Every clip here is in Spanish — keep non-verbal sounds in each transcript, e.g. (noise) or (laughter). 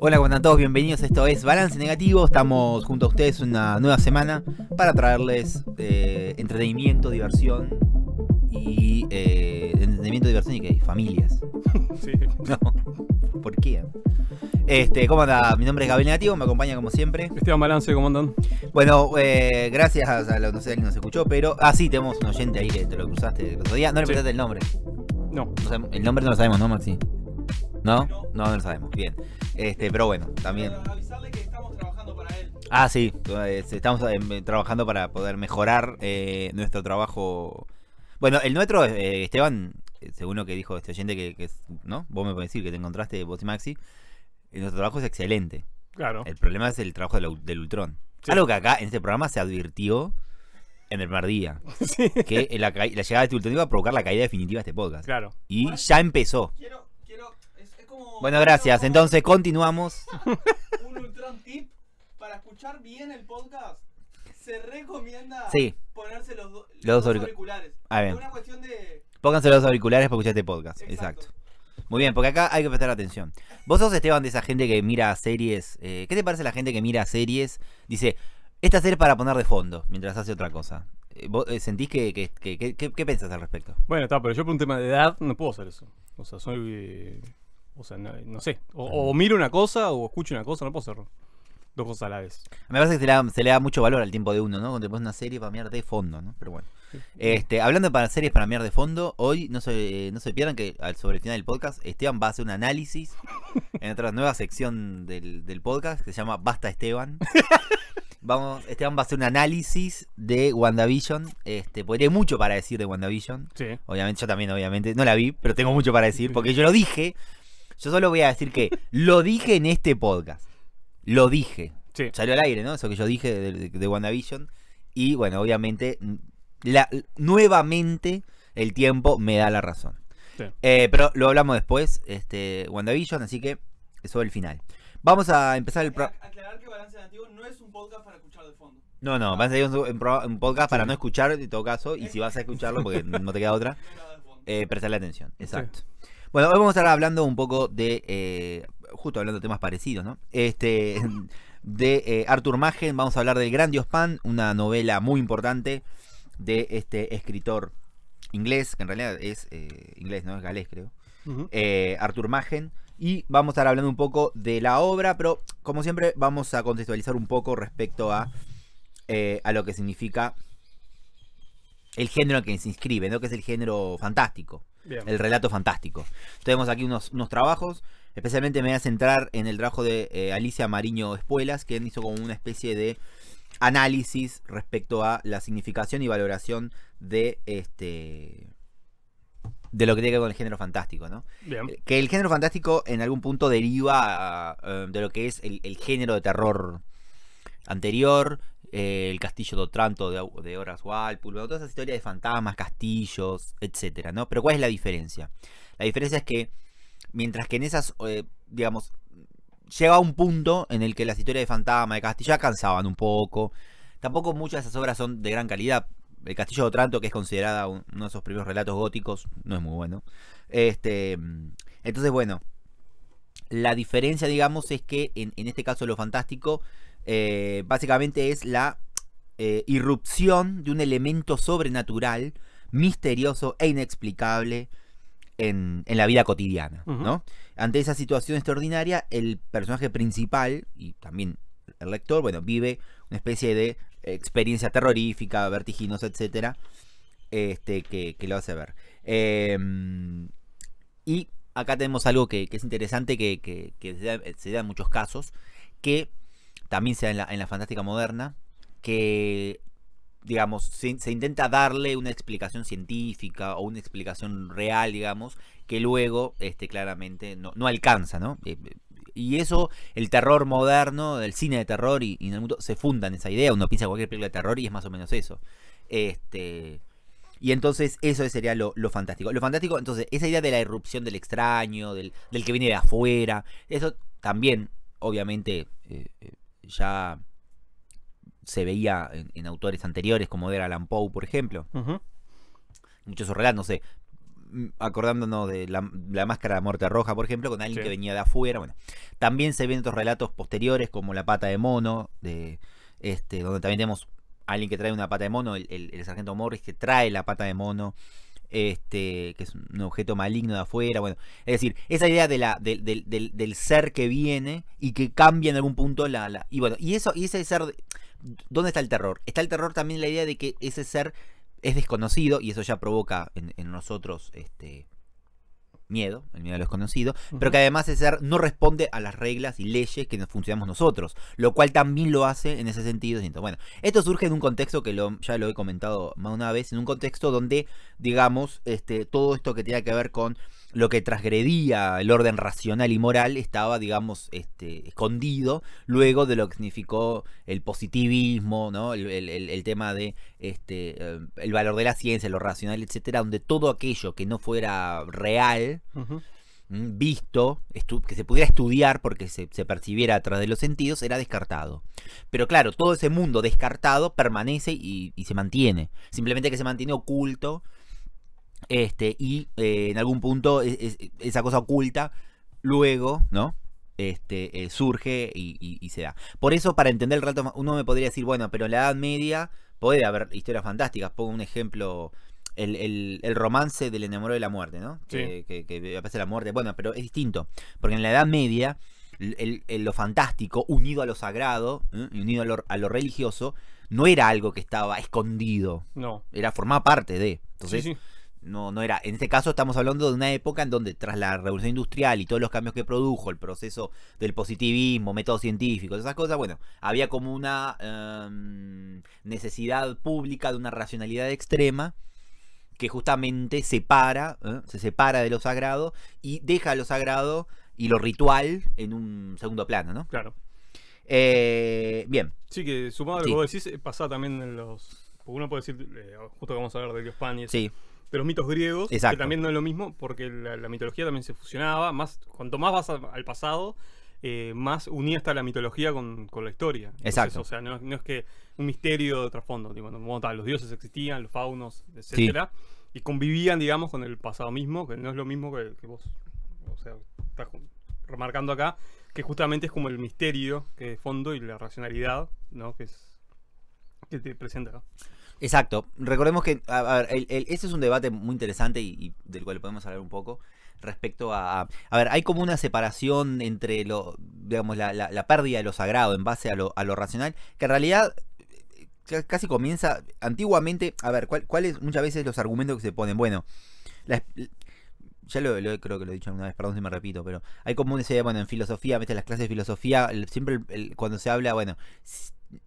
Hola, ¿cómo están todos? Bienvenidos. Esto es Balance Negativo. Estamos junto a ustedes una nueva semana para traerles eh, entretenimiento, diversión y eh, entretenimiento, diversión y familias. (laughs) (laughs) Sí. ¿Por qué? Este, ¿Cómo anda? Mi nombre es Gabriel Negativo, me acompaña como siempre. Esteban Balance, ¿cómo andan? Bueno, eh, gracias a los, no sé si alguien nos escuchó, pero. Ah, sí, tenemos un oyente ahí que te lo cruzaste el otro día. No le sí. el nombre. No. el nombre no lo sabemos, ¿no, Maxi? ¿No? No, no lo sabemos. Bien. Este, pero bueno, también. Avisarle estamos trabajando para Ah, sí. Estamos em, trabajando para poder mejorar eh, nuestro trabajo. Bueno, el nuestro, eh, Esteban, según lo que dijo este oyente, que, que ¿no? Vos me podés decir que te encontraste, vos y Maxi. Eh, nuestro trabajo es excelente. Claro. El problema es el trabajo del, Ultrón Ultron. Algo que acá en este programa se advirtió en el primer día. (laughs) Que la, la, llegada de este Ultron iba a provocar la caída definitiva de este podcast. Claro. Y ya empezó. Quiero, bueno, gracias. Entonces continuamos. (laughs) Un ultrón para escuchar bien el podcast. Se recomienda ponerse los, dos auriculares. Pónganse los auriculares para escuchar este podcast. Exacto. Muy bien, porque acá hay que prestar atención. Vos sos Esteban de esa gente que mira series. Eh, ¿Qué te parece la gente que mira series? Dice, esta serie es para poner de fondo mientras hace otra cosa. Eh, eh, sentís que, que, qué pensás al respecto? Bueno, está, pero yo por un tema de edad no puedo hacer eso. O sea, soy. O sea, no, sé. O, miro una cosa o escucho una cosa, no puedo hacer dos cosas a la vez. Me parece que se le, da, mucho valor al tiempo de uno, ¿no? Cuando te pones una serie para mirar de fondo, ¿no? Pero bueno. Este, hablando para series para mirar de fondo, hoy no se, no se pierdan que al, sobre el del podcast, Esteban va a hacer un análisis en otra nueva sección del, del podcast que se llama Basta Esteban. (laughs) Vamos, Esteban va a hacer un análisis de WandaVision. Este, podría mucho para decir de WandaVision. Sí. Obviamente, yo también, obviamente. No la vi, pero tengo mucho para decir. Porque yo lo dije yo solo voy a decir que lo dije en este podcast. Lo dije. Salió al aire, ¿no? Eso que yo dije de, WandaVision. Y bueno, obviamente, nuevamente el tiempo me da la razón. Eh, pero lo hablamos después, este, WandaVision, así que eso es el final. Vamos a empezar el... programa Aclarar que Balance Nativo no es un podcast para escuchar de fondo. No, no, a ir un, podcast para no escuchar en todo caso, y si vas a escucharlo, porque no te queda otra, (laughs) eh, prestarle atención, exacto. Bueno, hoy vamos a estar hablando un poco de, eh, justo hablando de temas parecidos, ¿no? Este, (laughs) de eh, Arthur Magen, vamos a hablar del Gran Dios Pan, una novela muy importante de este escritor inglés, que en realidad es eh, inglés, ¿no? Es galés, creo. Artur Arthur Magen. Y vamos a estar hablando un poco de la obra, pero como siempre vamos a contextualizar un poco respecto a, a lo que significa el género en que se inscribe, ¿no? Que es el género fantástico el relato fantástico. Tenemos aquí unos, trabajos. Especialmente me voy a centrar en el trabajo de eh, Alicia Mariño Espuelas, que hizo como una especie de análisis respecto a la significación y valoración de este de lo que tiene que ver con el género fantástico, ¿no? Eh, que el género fantástico en algún punto deriva eh, de lo que es el género de terror anterior, eh, el castillo de Otranto de, de Horace Walpole, todas esas historias de fantasmas, castillos, etcétera, ¿no? Pero ¿cuál es la diferencia? La diferencia es que mientras que en esas, eh, digamos, llega un punto en el que las historias de fantasmas, de castillo, ya cansaban un poco. Tampoco muchas de esas obras son de gran calidad. El Castillo de Otranto, que es considerada uno de esos primeros relatos góticos, no es muy bueno. Este, entonces, bueno, la diferencia, digamos, es que en, en este caso lo fantástico eh, básicamente es la eh, irrupción de un elemento sobrenatural, misterioso e inexplicable en, la vida cotidiana. Ante esa situación extraordinaria, el personaje principal y también el lector, bueno, vive una especie de experiencia terrorífica, vertiginosa, etcétera, este, que, que lo hace ver. Em, y acá tenemos algo que, es interesante, que, se, se, da, en muchos casos, que también sea en la, en la fantástica moderna, que digamos, se, intenta darle una explicación científica o una explicación real, digamos, que luego este, claramente no, alcanza, ¿no? Eh, y eso, el terror moderno, el cine de terror y, en el mundo se funda en esa idea, uno piensa en cualquier película de terror y es más o menos eso. Este, y entonces eso sería lo, fantástico. Lo fantástico, entonces, esa idea de la irrupción del extraño, del, que viene de afuera, eso también, obviamente, eh, eh, ya se veía en, autores anteriores, como era Alan Poe, por ejemplo. Muchos relatos, no sé, mm, acordándonos de la, máscara de muerte roja, por ejemplo, con alguien que venía de afuera. Bueno, también se ven otros relatos posteriores, como La pata de mono, de, este, donde también tenemos alguien que trae una pata de mono, el sargento Morris que trae la pata de mono este, que es un objeto maligno de afuera, bueno, es decir, esa idea de la, del, del, del, ser que viene y que cambia en algún punto la, la, y bueno, y eso, y ese ser, ¿dónde está el terror? Está el terror también la idea de que ese ser es desconocido y eso ya provoca en, en nosotros, este, miedo, el miedo a lo desconocido, pero que además ese ser no responde a las reglas y leyes que nos funcionamos nosotros, lo cual también lo hace en ese sentido. Bueno, esto surge en un contexto que lo, ya lo he comentado más una vez, en un contexto donde, digamos, este, todo esto que tiene que ver con lo que transgredía el orden racional y moral estaba, digamos, este, escondido luego de lo que significó el positivismo, ¿no? el, tema de este, eh, el valor de la ciencia, lo racional, etcétera, donde todo aquello que no fuera real, mm, visto, que se pudiera estudiar porque se, percibiera a través de los sentidos, era descartado. Pero claro, todo ese mundo descartado permanece y, y se mantiene, simplemente que se mantiene oculto este, y eh, en algún punto esa cosa oculta luego, ¿no? Este, eh, surge y, se da. Por eso, para entender el rato uno me podría decir, bueno, pero en la Edad Media puede haber historias fantásticas. Pongo un ejemplo, el, romance del enamorado de la muerte, ¿no? Que, que, que, aparece la muerte. Bueno, pero es distinto, porque en la Edad Media, lo fantástico, unido a lo sagrado, ¿eh? unido a lo, a lo religioso, no era algo que estaba escondido. No. Era formar parte de. Entonces, no, no era. En este caso estamos hablando de una época en donde tras la revolución industrial y todos los cambios que produjo, el proceso del positivismo, métodos científicos, esas cosas, bueno, había como una em, necesidad pública de una racionalidad extrema que justamente separa, ¿eh? se separa de lo sagrado y deja lo sagrado y lo ritual en un segundo plano, ¿no? Claro. Eh, bien. Sí, que sumado a lo que vos decís, eh, pasa también en los... Uno puede decir, justo que vamos a hablar de que España Sí de los mitos griegos, que también no es lo mismo, porque la, mitología también se fusionaba, más cuanto más vas al pasado, eh, más unía está la mitología con, la historia. Exacto. O sea, no, es que un misterio de trasfondo, digo, los dioses existían, los faunos, etcétera, y convivían, digamos, con el pasado mismo, que no es lo mismo que, vos, o sea, estás remarcando acá, que justamente es como el misterio que de fondo y la racionalidad, ¿no? Que es que te presenta acá. Exacto. Recordemos que a, ver, el, este es un debate muy interesante y, del cual podemos hablar un poco respecto a... A ver, hay como una separación entre lo, digamos, la, la, pérdida de lo sagrado en base a lo, a lo racional, que en realidad eh, casi comienza antiguamente. A ver, ¿cuáles muchas veces los argumentos que se ponen? Bueno, ya lo, creo que lo he dicho alguna vez, perdón si me repito, pero hay como una idea, bueno, en filosofía, veces las clases de filosofía, siempre cuando se habla, bueno,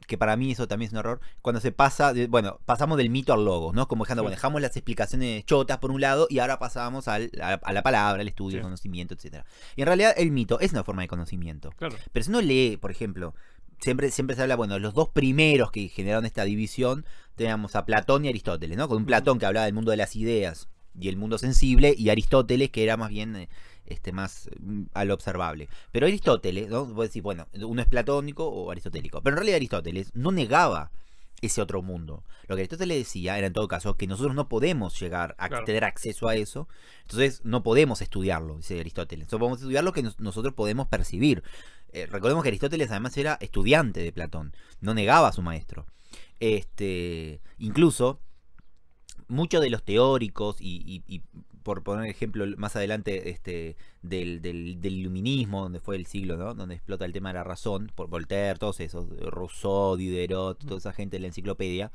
que para mí eso también es un error, cuando se pasa, bueno, pasamos del mito al logo, ¿no? Como dejando, dejamos las explicaciones chotas por un lado y ahora pasamos al, a, la palabra, al estudio, al conocimiento, etcétera. Y en realidad el mito es una forma de conocimiento. Claro. Pero si uno lee, por ejemplo, siempre, siempre se habla, bueno, los dos primeros que generaron esta división, teníamos a Platón y Aristóteles, ¿no? Con un Platón que hablaba del mundo de las ideas y el mundo sensible, y Aristóteles que era más bien eh, este, más mm, lo observable. Pero Aristóteles, ¿no? Vos bueno, uno es platónico o aristotélico. Pero en realidad Aristóteles no negaba ese otro mundo. Lo que Aristóteles decía era en todo caso que nosotros no podemos llegar a tener acceso a eso, entonces no podemos estudiarlo, dice Aristóteles. Solo podemos estudiar lo que nosotros podemos percibir. Eh, recordemos que Aristóteles además era estudiante de Platón, no negaba a su maestro. Este, incluso muchos de los teóricos y por poner ejemplo más adelante este, del, del, iluminismo, donde fue el siglo, ¿no? donde explota el tema de la razón, por Voltaire, todos esos, eh, Rousseau, Diderot, mm. toda esa gente de la enciclopedia,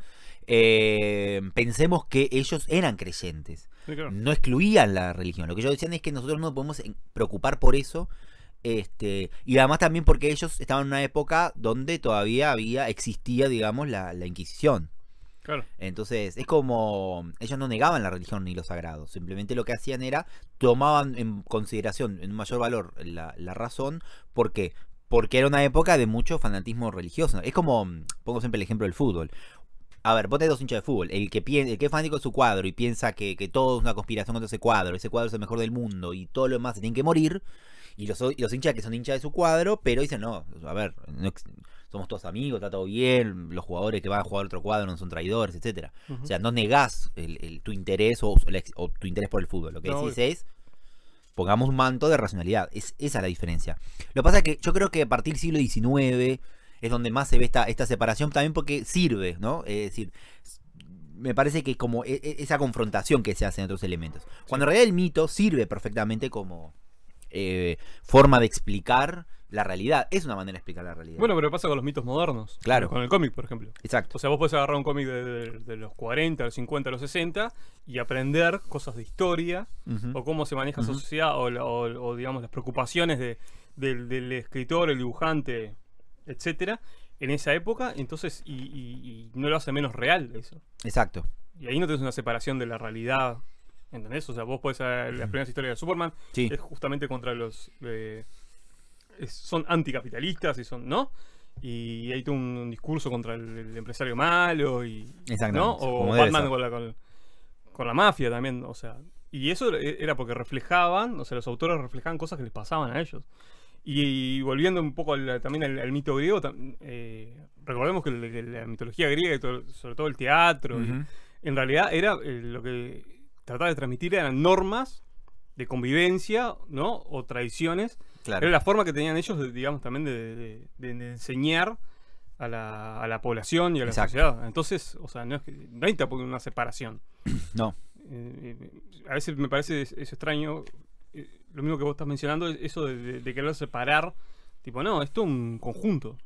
eh, pensemos que ellos eran creyentes, no excluían la religión. Lo que ellos decían es que nosotros no podemos eh, preocupar por eso. Este, y además también porque ellos estaban en una época donde todavía había, existía, digamos, la, la Inquisición. Entonces, es como. Ellos no negaban la religión ni los sagrados. Simplemente lo que hacían era tomaban en consideración, en mayor valor, la, razón. ¿Por qué? Porque era una época de mucho fanatismo religioso. Es como. Pongo siempre el ejemplo del fútbol. A ver, ponte dos hinchas de fútbol. El que, el que es fanático de su cuadro y piensa que, todo es una conspiración contra ese cuadro, ese cuadro es el mejor del mundo y todo lo demás se tienen que morir. Y los, los hinchas que son hinchas de su cuadro, pero dicen, no, a ver, no, somos todos amigos, está todo bien, los jugadores que van a jugar otro cuadro no son traidores, etcétera. O sea, no negás tu interés o, tu interés por el fútbol. Lo que decís es pongamos un manto de racionalidad. Es, esa es la diferencia. Lo que pasa es que yo creo que a partir del siglo XIX es donde más se ve esta, esta separación, también porque sirve, ¿no? Es decir, me parece que como e, e, esa confrontación que se hace en otros elementos. Cuando en realidad el mito sirve perfectamente como eh, forma de explicar la realidad. Es una manera de explicar la realidad. Bueno, pero pasa con los mitos modernos. Claro. Con el cómic, por ejemplo. Exacto. O sea, vos podés agarrar un cómic de, los 40, los 50, los 60 y aprender cosas de historia o cómo se maneja esa sociedad o, digamos, las preocupaciones del, escritor, el dibujante, etcétera, en esa época. Entonces, y, no lo hace menos real eso. Exacto. Y ahí no tenés una separación de la realidad. ¿Entendés? O sea, vos podés. Las primeras historias de Superman es justamente contra los. Eh, son anticapitalistas y son, ¿no? Y hay un, discurso contra el, empresario malo y. ¿no? O Batman con la, con, la mafia también, o sea. Y eso e, era porque reflejaban, o sea, los autores reflejaban cosas que les pasaban a ellos. Y, volviendo un poco también al, mito griego, eh, recordemos que la, mitología griega, sobre todo el teatro, en realidad era eh, lo que trataba de transmitir eran normas de convivencia, ¿no? O tradiciones era la forma que tenían ellos, digamos, también de, enseñar a la, población y a la sociedad. Entonces, o sea, no, es que, hay tampoco una separación. (clears throat) No. Eh, eh, a veces me parece eso extraño, eh, lo mismo que vos estás mencionando, eso de, querer separar. Tipo, no, esto es un conjunto.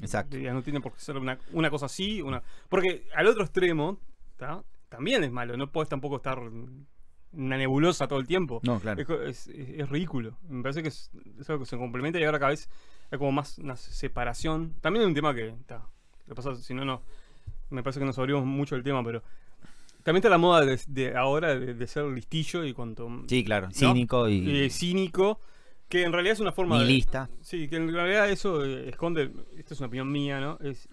Exacto. Ya no tiene por qué ser una, cosa así, una. Porque al otro extremo, también es malo. No puedes tampoco estar una nebulosa todo el tiempo. No, claro. Es, ridículo. Me parece que es, algo que se complementa y ahora cada vez hay como más una separación. También es un tema que está. si no, no. Me parece que nos abrimos mucho el tema, pero. También está la moda de, ahora de, ser listillo y cuanto. Sí, claro. Cínico y. cínico. Que en realidad es una forma. de. Lista. sí, que en realidad eso eh, esconde. Esta es una opinión mía, ¿no? Es,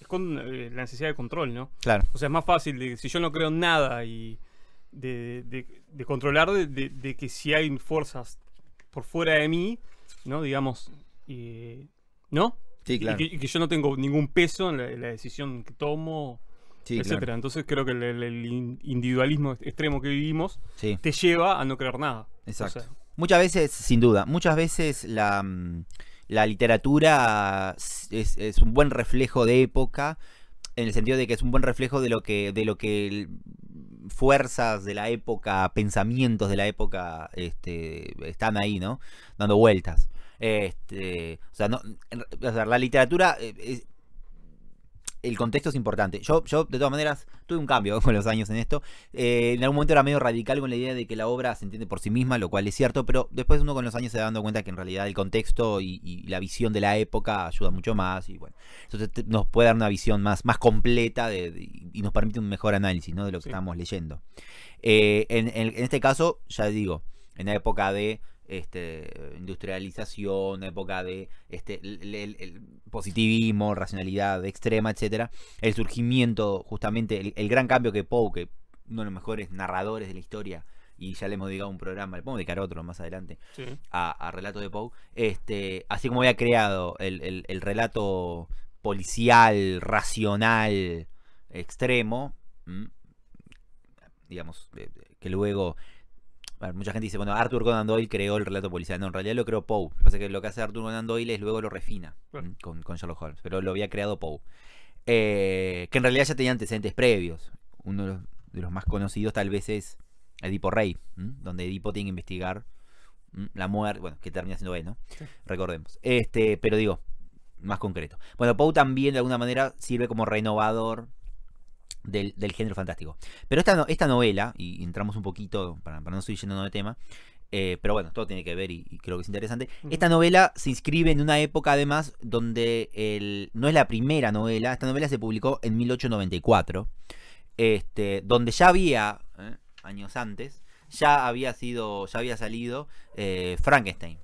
esconde eh, la necesidad de control, ¿no? Claro. O sea, es más fácil. De, si yo no creo en nada y de, controlar de, que si hay fuerzas por fuera de mí, ¿no? Digamos, ¿no? Sí, claro. Y que, yo no tengo ningún peso en la, decisión que tomo, etcétera. Entonces creo que el, individualismo extremo que vivimos te lleva a no creer nada. Exacto. muchas veces, sin duda, muchas veces la, literatura es, un buen reflejo de época en el sentido de que es un buen reflejo de lo que de lo que fuerzas de la época, pensamientos de la época, este, están ahí, ¿no? Dando vueltas. Este, o sea, no, la literatura eh, el contexto es importante. Yo, yo, de todas maneras, tuve un cambio (laughs) con los años en esto. Eh, en algún momento era medio radical con la idea de que la obra se entiende por sí misma, lo cual es cierto, pero después uno con los años se da dando cuenta que en realidad el contexto y, la visión de la época ayuda mucho más. Y bueno, entonces nos puede dar una visión más, más completa y nos permite un mejor análisis ¿no? de lo que estamos leyendo. Eh, en este caso, ya digo, en la época de este, industrialización, época de este, positivismo, racionalidad extrema, etcétera, el surgimiento, justamente el, gran cambio que Poe, que uno de los mejores narradores de la historia, y ya le hemos dedicado un programa, le podemos dedicar otro más adelante, a, a, relato de Poe, este, así como había creado el, relato policial, racional, extremo, mm, digamos, que luego mucha gente dice, bueno, Arthur Conan Doyle creó el relato policial. No, en realidad lo creó Poe. Lo que pasa que lo que hace Arthur Conan Doyle es luego lo refina con, Sherlock Holmes. Pero lo había creado Poe. Eh, que en realidad ya tenía antecedentes previos. Uno de los, más conocidos tal vez es Edipo Rey, donde Edipo tiene que investigar la muerte, bueno, que termina siendo él, ¿no? Recordemos. Este, pero digo, más concreto. Bueno, Poe también de alguna manera sirve como renovador del, género fantástico. Pero esta, esta novela, y entramos un poquito, para, no seguir yendo de tema, eh, pero bueno, todo tiene que ver y, creo que es interesante. Esta novela se inscribe en una época además donde el, no es la primera novela, esta novela se publicó en 1894, este, donde ya había, eh, años antes, ya había sido, ya había salido eh, Frankenstein.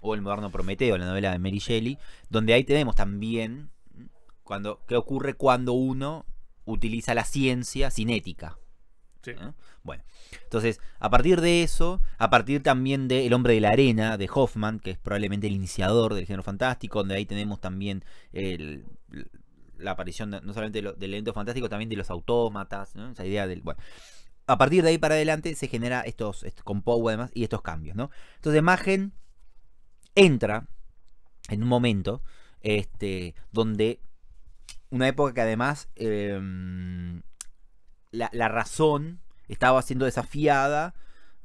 O el moderno Prometeo, la novela de Mary Shelley, donde ahí tenemos también cuando, qué ocurre cuando uno utiliza la ciencia cinética. Sí. ¿Eh? Bueno, entonces, a partir de eso, a partir también de El hombre de la arena de Hoffman, que es probablemente el iniciador del género fantástico, donde ahí tenemos también la aparición no solamente del elemento fantástico, también de los autómatas, ¿no? esa idea del... Bueno, a partir de ahí para adelante se genera estos, con Poe además y estos cambios, ¿no? Entonces, Magen entra en un momento este, donde una época que además em, la, razón estaba siendo desafiada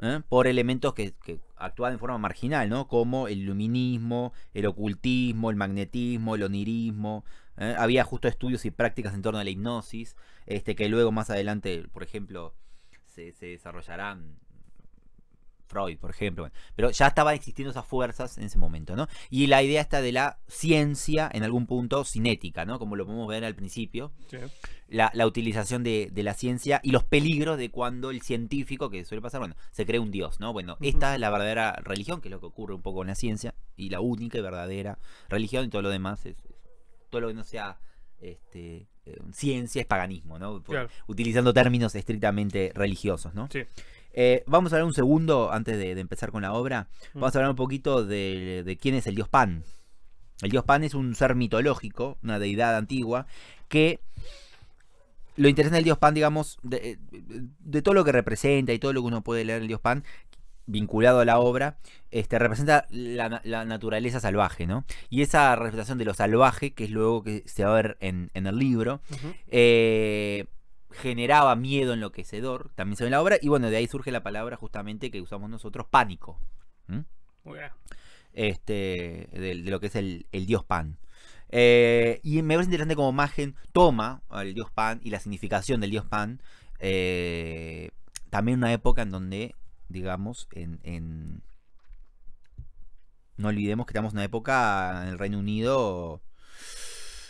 ¿eh? por elementos que, que actuaban en forma marginal, ¿no? Como el luminismo, el ocultismo, el magnetismo, el onirismo. ¿eh? Había justo estudios y prácticas en torno a la hipnosis, este, que luego más adelante, por ejemplo, se, se desarrollarán Freud, por ejemplo. pero ya estaban existiendo esas fuerzas en ese momento, ¿no? Y la idea está de la ciencia, en algún punto, cinética, ¿no? Como lo podemos ver al principio. La, utilización de, la ciencia y los peligros de cuando el científico, que suele pasar, bueno, se cree un dios, ¿no? Bueno, esta es la verdadera religión, que es lo que ocurre un poco en la ciencia, y la única y verdadera religión, y todo lo demás es, todo lo que no sea este, eh, ciencia es paganismo, ¿no? Utilizando términos estrictamente religiosos, ¿no? Sí. Eh, vamos a hablar un segundo, antes de, empezar con la obra, mm. vamos a hablar un poquito de, quién es el dios Pan. El dios Pan es un ser mitológico, una deidad antigua, que lo interesante del dios Pan, digamos, eh, de, todo lo que representa y todo lo que uno puede leer el dios Pan, vinculado a la obra, este, representa la, naturaleza salvaje, ¿no? Y esa representación de lo salvaje, que es luego que se va a ver en, el libro, generaba miedo enloquecedor, también se ve en la obra, y bueno, de ahí surge la palabra justamente que usamos nosotros, pánico. Este, de, lo que es el, dios Pan. Eh, y me parece interesante como imagen toma el dios Pan y la significación del dios Pan. Eh, también una época en donde, digamos, en, en, no olvidemos que estamos en una época en el Reino Unido,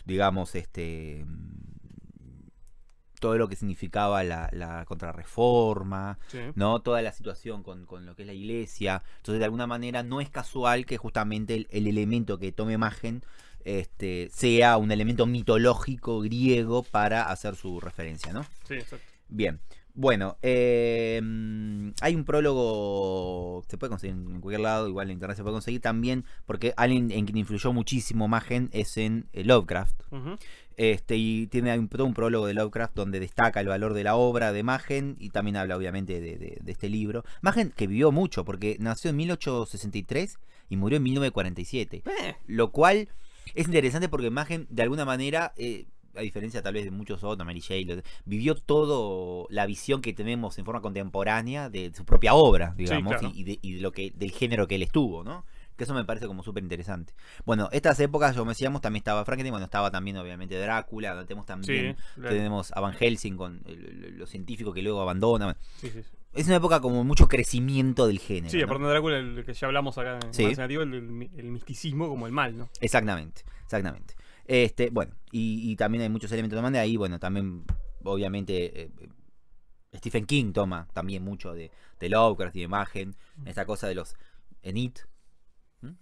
digamos, este todo lo que significaba la, contrarreforma, ¿no? Toda la situación con, lo que es la iglesia. Entonces, de alguna manera, no es casual que justamente el, elemento que tome imagen este, sea un elemento mitológico griego para hacer su referencia, ¿no? Sí, exacto. Bien. Bueno, eh, hay un prólogo, se puede conseguir en cualquier lado, igual en internet se puede conseguir también, porque alguien en quien influyó muchísimo Magen es en eh, Lovecraft. Este, y tiene un, todo un prólogo de Lovecraft donde destaca el valor de la obra de Magen y también habla obviamente de, este libro. Magen que vivió mucho porque nació en 1863 y murió en 1947. Eh. Lo cual es interesante porque Magen de alguna manera... Eh, a diferencia tal vez de muchos otros, Mary Shelley, vivió toda la visión que tenemos en forma contemporánea de su propia obra, digamos, y, y, de, lo que del género que él estuvo, ¿no? Que eso me parece como súper interesante. Bueno, estas épocas, como decíamos, también estaba Frankenstein, bueno, estaba también obviamente Drácula, tenemos también, tenemos a Van Helsing con los científicos que luego abandona es una época como mucho crecimiento del género. Sí, aparte de Drácula, el que ya hablamos acá en el, misticismo como el mal, ¿no? Exactamente, exactamente. Este, bueno, y, también hay muchos elementos de ahí, bueno, también, obviamente, eh, eh, Stephen King toma también mucho de, de Lovecraft y de imagen, mm. esta cosa de los enit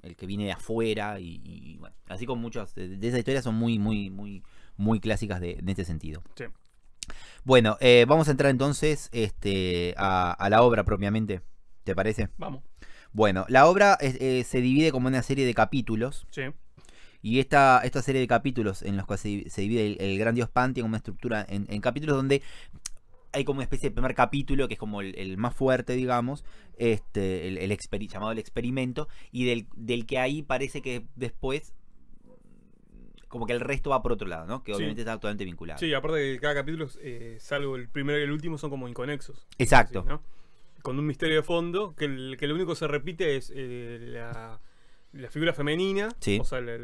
el que viene de afuera y, bueno, así como muchas de, esas historias son muy, muy, muy, muy clásicas de, en este sentido. Bueno, eh, vamos a entrar entonces este, a, la obra propiamente, ¿te parece? Vamos. Bueno, la obra eh, se divide como una serie de capítulos. Sí. Y esta, esta serie de capítulos en los cuales se, divide el, gran dios tiene una estructura en, capítulos donde hay como una especie de primer capítulo que es como el, más fuerte, digamos, este, el, llamado el experimento, y del, del que ahí parece que después como que el resto va por otro lado, ¿no? Que obviamente está totalmente vinculado. Sí, aparte de cada capítulo, eh, salvo el primero y el último, son como inconexos. Exacto. Con un misterio de fondo, que, que lo único que se repite es eh, la, la figura femenina, o sea, la,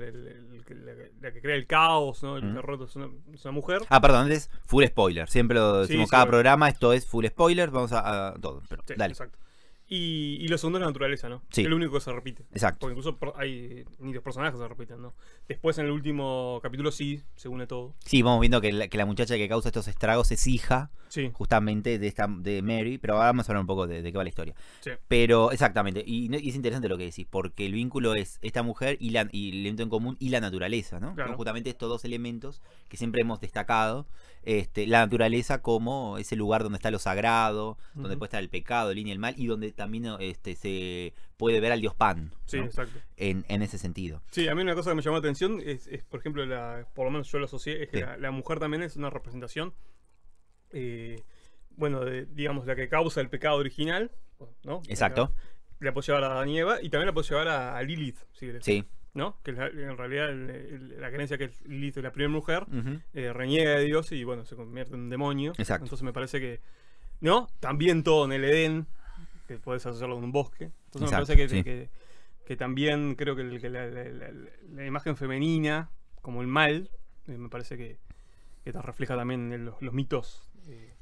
que crea el caos, ¿no? El que terror es una, es una, mujer. Ah, perdón, es full spoiler. Siempre lo decimos cada programa, esto es full spoiler, vamos a, todo. Pero, dale. Exacto. Y, lo segundo es la naturaleza, ¿no? Sí. Es lo único que se repite. Exacto. Porque incluso hay ni los personajes se repiten, ¿no? Después en el último capítulo sí según une todo. Sí, vamos viendo que la, muchacha que causa estos estragos es hija justamente de esta de Mary, pero ahora vamos a hablar un poco de, qué va la historia. Pero exactamente, y, es interesante lo que decís, porque el vínculo es esta mujer y, la, y el elemento en común y la naturaleza, ¿no? Claro. Son justamente estos dos elementos que siempre hemos destacado este, la naturaleza como ese lugar donde está lo sagrado, donde puede estar el pecado, el bien y el mal, y donde también este, se puede ver al dios Pan. Sí, En, ese sentido. Sí, a mí una cosa que me llamó la atención es, por ejemplo, por lo menos yo lo asocié, es que la, mujer también es una representación, eh, bueno, digamos, la que causa el pecado original, ¿no? Exacto. La, puedo llevar a y también la puedo llevar a, Lilith, Sí. ¿no? Que en realidad la creencia que Lilith la primera mujer, eh, reniega de Dios y bueno, se convierte en un demonio. Entonces me parece que, ¿no? También todo en el Edén, que puedes hacerlo en un bosque. Entonces me parece que, también creo que, la, imagen femenina, como el mal, eh, me parece que, te refleja también en los, mitos, eh,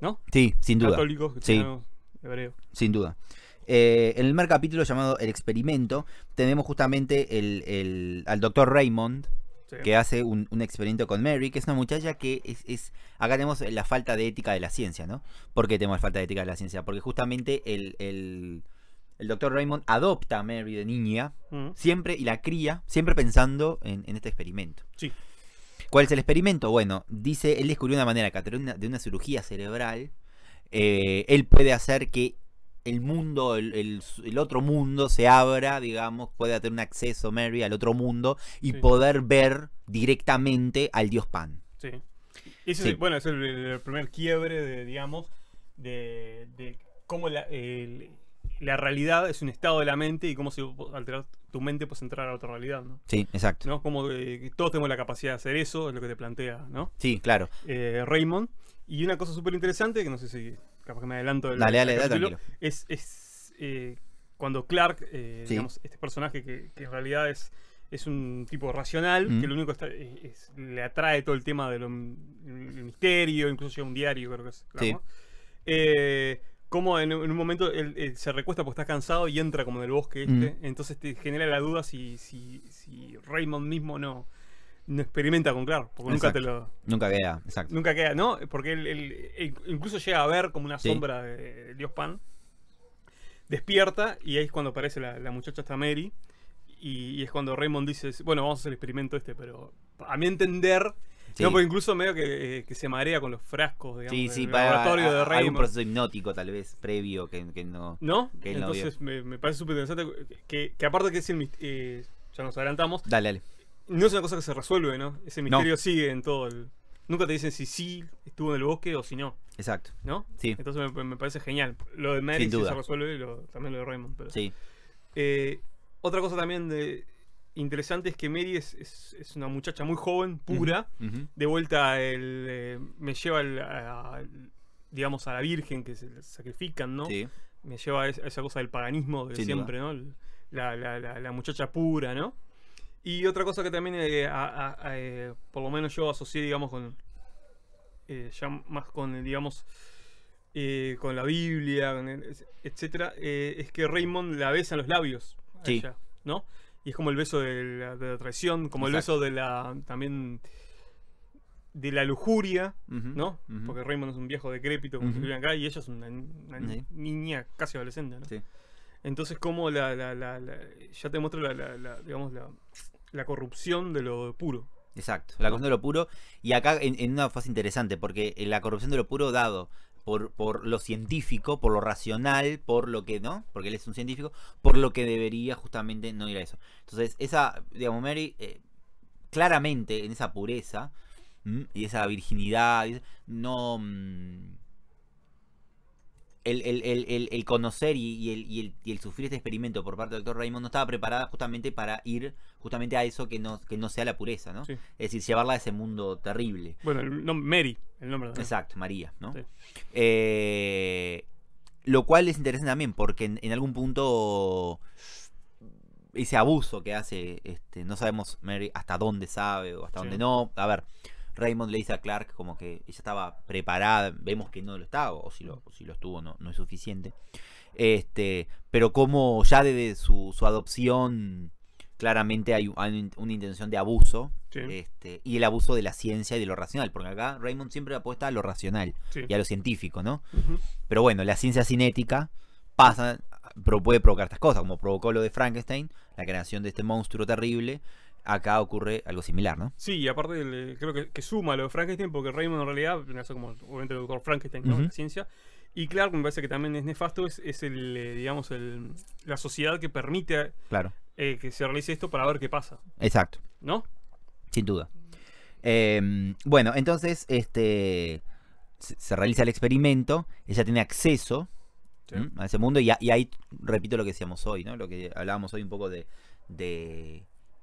¿no? Sí, sin duda. Católicos, sí. hebreos. Sin duda. Eh, en el primer capítulo llamado El experimento, tenemos justamente al doctor Raymond, que hace un, experimento con Mary, que es una muchacha que es, Acá tenemos la falta de ética de la ciencia, ¿no? ¿Por qué tenemos la falta de ética de la ciencia? Porque justamente el, doctor Raymond adopta a Mary de niña, mm. siempre, y la cría, siempre pensando en, este experimento. ¿Cuál es el experimento? Bueno, dice, él descubrió una manera que a de una cirugía cerebral, eh, él puede hacer que el mundo, el, otro mundo se abra, digamos, puede tener un acceso Mary al otro mundo y poder ver directamente al dios Pan. Sí. Ese Es, bueno, es el, primer quiebre, de, digamos, de, de cómo la, realidad es un estado de la mente y cómo si alteras tu mente puedes entrar a otra realidad, ¿no? Sí, exacto. ¿No? Como eh, todos tenemos la capacidad de hacer eso, es lo que te plantea, ¿no? Sí, claro. Eh, Raymond. Y una cosa súper interesante, que no sé si que me adelanto dale, dale, tranquilo. es, eh, cuando Clark, eh, digamos, este personaje que, en realidad es, es un tipo racional, que lo único que está, eh, le atrae todo el tema del misterio, incluso lleva un diario, creo que es. como en, un momento él, se recuesta porque está cansado y entra como en el bosque este, entonces te genera la duda si, si, si Raymond mismo no no experimenta con Clark, porque nunca te lo. Nunca queda, exacto. Nunca queda, ¿no? Porque él, incluso llega a ver como una sombra de, Dios Pan. Despierta y ahí es cuando aparece la, muchacha esta Mary. Y, es cuando Raymond dice, bueno, vamos a hacer el experimento este, pero a mi entender. No, porque incluso medio eh, que, se marea con los frascos, sí, sí, para, laboratorio de Raymond. Hay un proceso hipnótico, tal vez, previo que, no. ¿No? Entonces me, parece súper interesante que, aparte que es el, eh, ya nos adelantamos. Dale, dale no es una cosa que se resuelve, ¿no? Ese misterio sigue en todo Nunca te dicen si sí estuvo en el bosque o si no. Exacto. ¿No? Sí. Entonces me, parece genial. Lo de Mary sí se resuelve, lo, también lo de Raymond. Sí. Eh, otra cosa también de, interesante es que Mary es, una muchacha muy joven, pura. De vuelta el, eh, me lleva a, digamos a la Virgen que se sacrifican, ¿no? Sí. Me lleva a esa cosa del paganismo de siempre, ¿no? la, muchacha pura, ¿no? Y otra cosa que también, eh, eh, por lo menos yo asocié, digamos, con. Eh, ya más con, digamos. con la Biblia, etcétera, es que Raymond la besa en los labios. ¿No? Y es como el beso de la, traición, como el beso de la. también. de la lujuria, ¿no? Porque Raymond es un viejo decrépito, como se -huh. acá, y ella es una, niña casi adolescente, ¿no? Entonces, como la, Ya te muestro la, digamos, la la corrupción de lo puro. Exacto, la corrupción de lo puro. Y acá en, una fase interesante, porque eh, la corrupción de lo puro dado por, por, lo científico, por lo racional, por lo que, ¿no? Porque él es un científico, por lo que debería justamente no ir a eso. Entonces, esa, digamos, Mary, eh, claramente en esa pureza y esa virginidad, no... Mm, el, el, conocer y, el, sufrir este experimento por parte del doctor Raymond no estaba preparada justamente para ir justamente a eso que no, que no sea la pureza, ¿no? Es decir, llevarla a ese mundo terrible. Bueno, el nombre, Mary, el nombre de Exacto, María, ¿no? Eh, lo cual les interesa también, porque en, algún punto ese abuso que hace, este, no sabemos Mary hasta dónde sabe o hasta dónde no. A ver, Raymond le dice a Clark como que ella estaba preparada, vemos que no lo estaba, o si lo, si lo estuvo no, no es suficiente. Este, pero como ya desde su, adopción claramente hay, una intención de abuso este, y el abuso de la ciencia y de lo racional, porque acá Raymond siempre apuesta a lo racional y a lo científico, ¿no? Pero bueno, la ciencia cinética pasa, puede provocar estas cosas, como provocó lo de Frankenstein, la creación de este monstruo terrible, acá ocurre algo similar, ¿no? Sí, y aparte eh, creo que, suma lo de Frankenstein, porque Raymond en realidad, como obviamente el doctor Frankenstein, ¿no? ciencia. Y claro, me parece que también es nefasto, es, el, eh, digamos, la sociedad que permite claro. Eh, que se realice esto para ver qué pasa. Exacto. ¿No? Sin duda. Em, bueno, entonces, este se realiza el experimento, ella tiene acceso a ese mundo y, ahí repito lo que decíamos hoy, ¿no? Lo que hablábamos hoy un poco de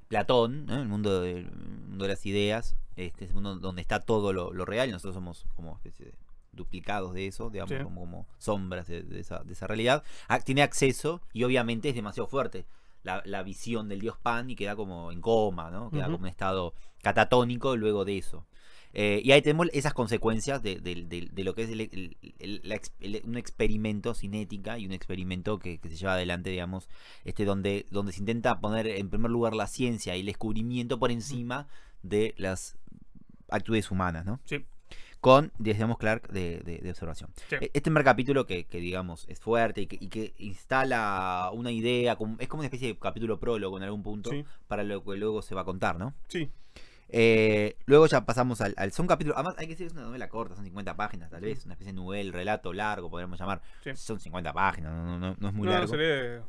Platón, el mundo de, las ideas, este es el mundo donde está todo lo, real, y nosotros somos como duplicados de eso, digamos, como, sombras de, esa, realidad, ah, tiene acceso y obviamente es demasiado fuerte. La, visión del dios Pan y queda como en coma, ¿no? Queda como un estado catatónico luego de eso. Eh, y ahí tenemos esas consecuencias de, lo que es un experimento cinética y un experimento que, se lleva adelante, digamos, este, donde, donde se intenta poner en primer lugar la ciencia y el descubrimiento por encima de las actitudes humanas, ¿no? Sí. Con, digamos, Clark de, de observación. E, este primer capítulo que, que, digamos, es fuerte y que, instala una idea, es como una especie de capítulo prólogo en algún punto para lo que luego se va a contar, ¿no? Sí. Eh, luego ya pasamos al, Son capítulos. Además, hay que decir que es una novela corta, son 50 páginas tal vez. Una especie de novel, relato largo, podríamos llamar. Son 50 páginas, no, es muy largo. Sería,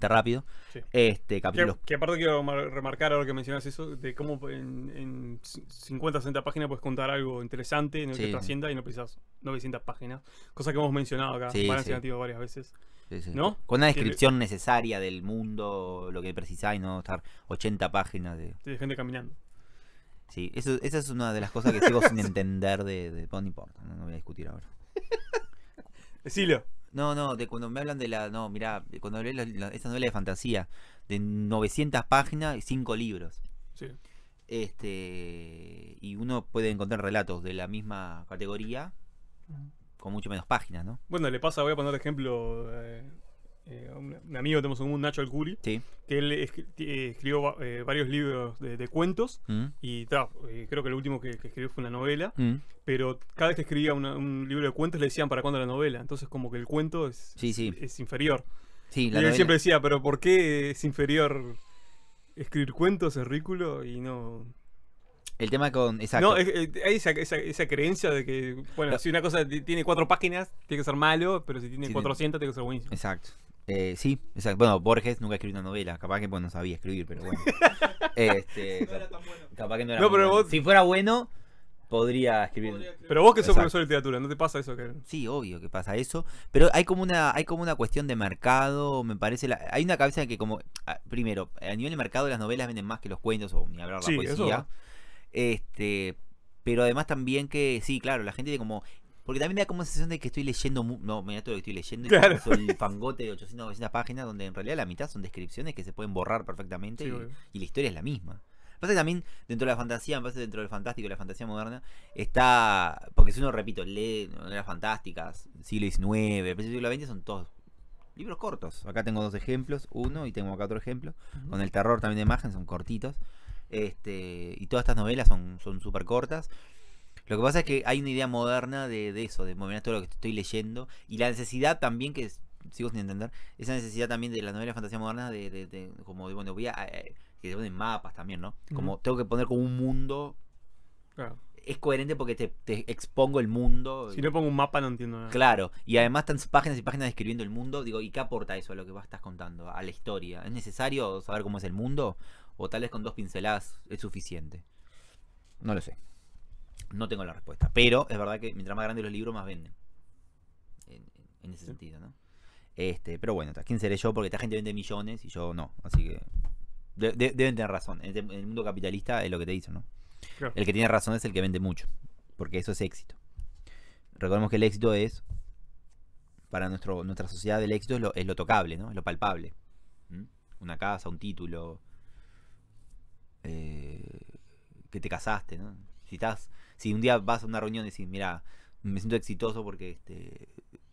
rápido. Este capítulo. Que, aparte quiero remarcar ahora que mencionas eso, de cómo en, 50, 60 páginas puedes contar algo interesante en el que trascienda y no precisas 900 páginas. Cosa que hemos mencionado acá, varias veces. Sí, sí. ¿No? Con una descripción necesaria del mundo, lo que y no estar 80 páginas de... de gente caminando. Sí, eso, esa es una de las cosas que sigo sin entender de, de Pony No, voy a discutir ahora. Decilo. No, no, de cuando me hablan de la. No, mira cuando de esa novela de fantasía, de 900 páginas y 5 libros. Sí. Este, y uno puede encontrar relatos de la misma categoría con mucho menos páginas, ¿no? Bueno, le pasa, voy a poner ejemplo eh, eh, un, amigo tenemos un Nacho Alcuri, que él eh, escribió eh, varios libros de, cuentos mm. y creo que el último que, escribió fue una novela, mm. pero cada vez que escribía un libro de cuentos le decían para cuándo la novela, entonces como que el cuento es, inferior. y él siempre decía, pero ¿por qué es inferior escribir cuentos? Es ridículo y no... El tema con. Exacto. No, hay esa, creencia de que, bueno, si una cosa tiene cuatro páginas, tiene que ser malo, pero si tiene cuatrocientas 400, tiene que ser buenísimo. Exacto. Eh, sí, Bueno, Borges nunca escribió una novela. Capaz que no sabía escribir, pero bueno. no Si fuera bueno, podría escribir. Pero vos que sos profesor de literatura, ¿no te pasa eso? Sí, obvio que pasa eso, pero hay como una hay como una cuestión de mercado, me parece, hay una cabeza que como ah, primero, a nivel de mercado las novelas venden más que los cuentos o ni hablar la poesía. Este, pero además también que sí, claro, la gente de como porque también me da como sensación de que estoy leyendo. No, mira todo lo que estoy leyendo. Claro. el (laughs) fangote de 800 900 páginas, donde en realidad la mitad son descripciones que se pueden borrar perfectamente y, la historia es la misma. Pasa que también dentro de la fantasía, pasa dentro del fantástico y la fantasía moderna, está. Porque si uno, repito, lee novelas fantásticas, siglo XIX, principio siglo XX, son todos libros cortos. Acá tengo dos ejemplos, uno y tengo acá otro ejemplo. Con el terror también de imagen, son cortitos. Este, y todas estas novelas son súper cortas. Lo que pasa es que hay una idea moderna de, eso, de mover todo lo que estoy leyendo y la necesidad también que sigo sin entender, esa necesidad también de la novela de fantasía moderna de, como de, bueno, voy a, que mapas también, ¿no? Como tengo que poner como un mundo. Claro. Es coherente porque te, expongo el mundo. Si no pongo un mapa no entiendo nada. Claro, y además están páginas y páginas describiendo el mundo, digo, ¿y qué aporta eso a lo que estás contando, a la historia? ¿Es necesario saber cómo es el mundo? ¿O tal vez con dos pinceladas es suficiente? No lo sé. No tengo la respuesta, pero es verdad que mientras más grandes los libros, más venden. En, ese sentido, ¿no? Este, pero bueno, ¿quién seré yo? Porque esta gente vende millones y yo no. Así que deben tener razón. Este, en, el mundo capitalista es lo que te dicen, ¿no? El que tiene razón es el que vende mucho. Porque eso es éxito. Recordemos que el éxito es, para nuestra sociedad, el éxito es lo, tocable, ¿no? Es lo palpable. ¿Mm? Una casa, un título, eh, que te casaste, ¿no? Si estás si un día vas a una reunión y decís, mira, me siento exitoso porque, este,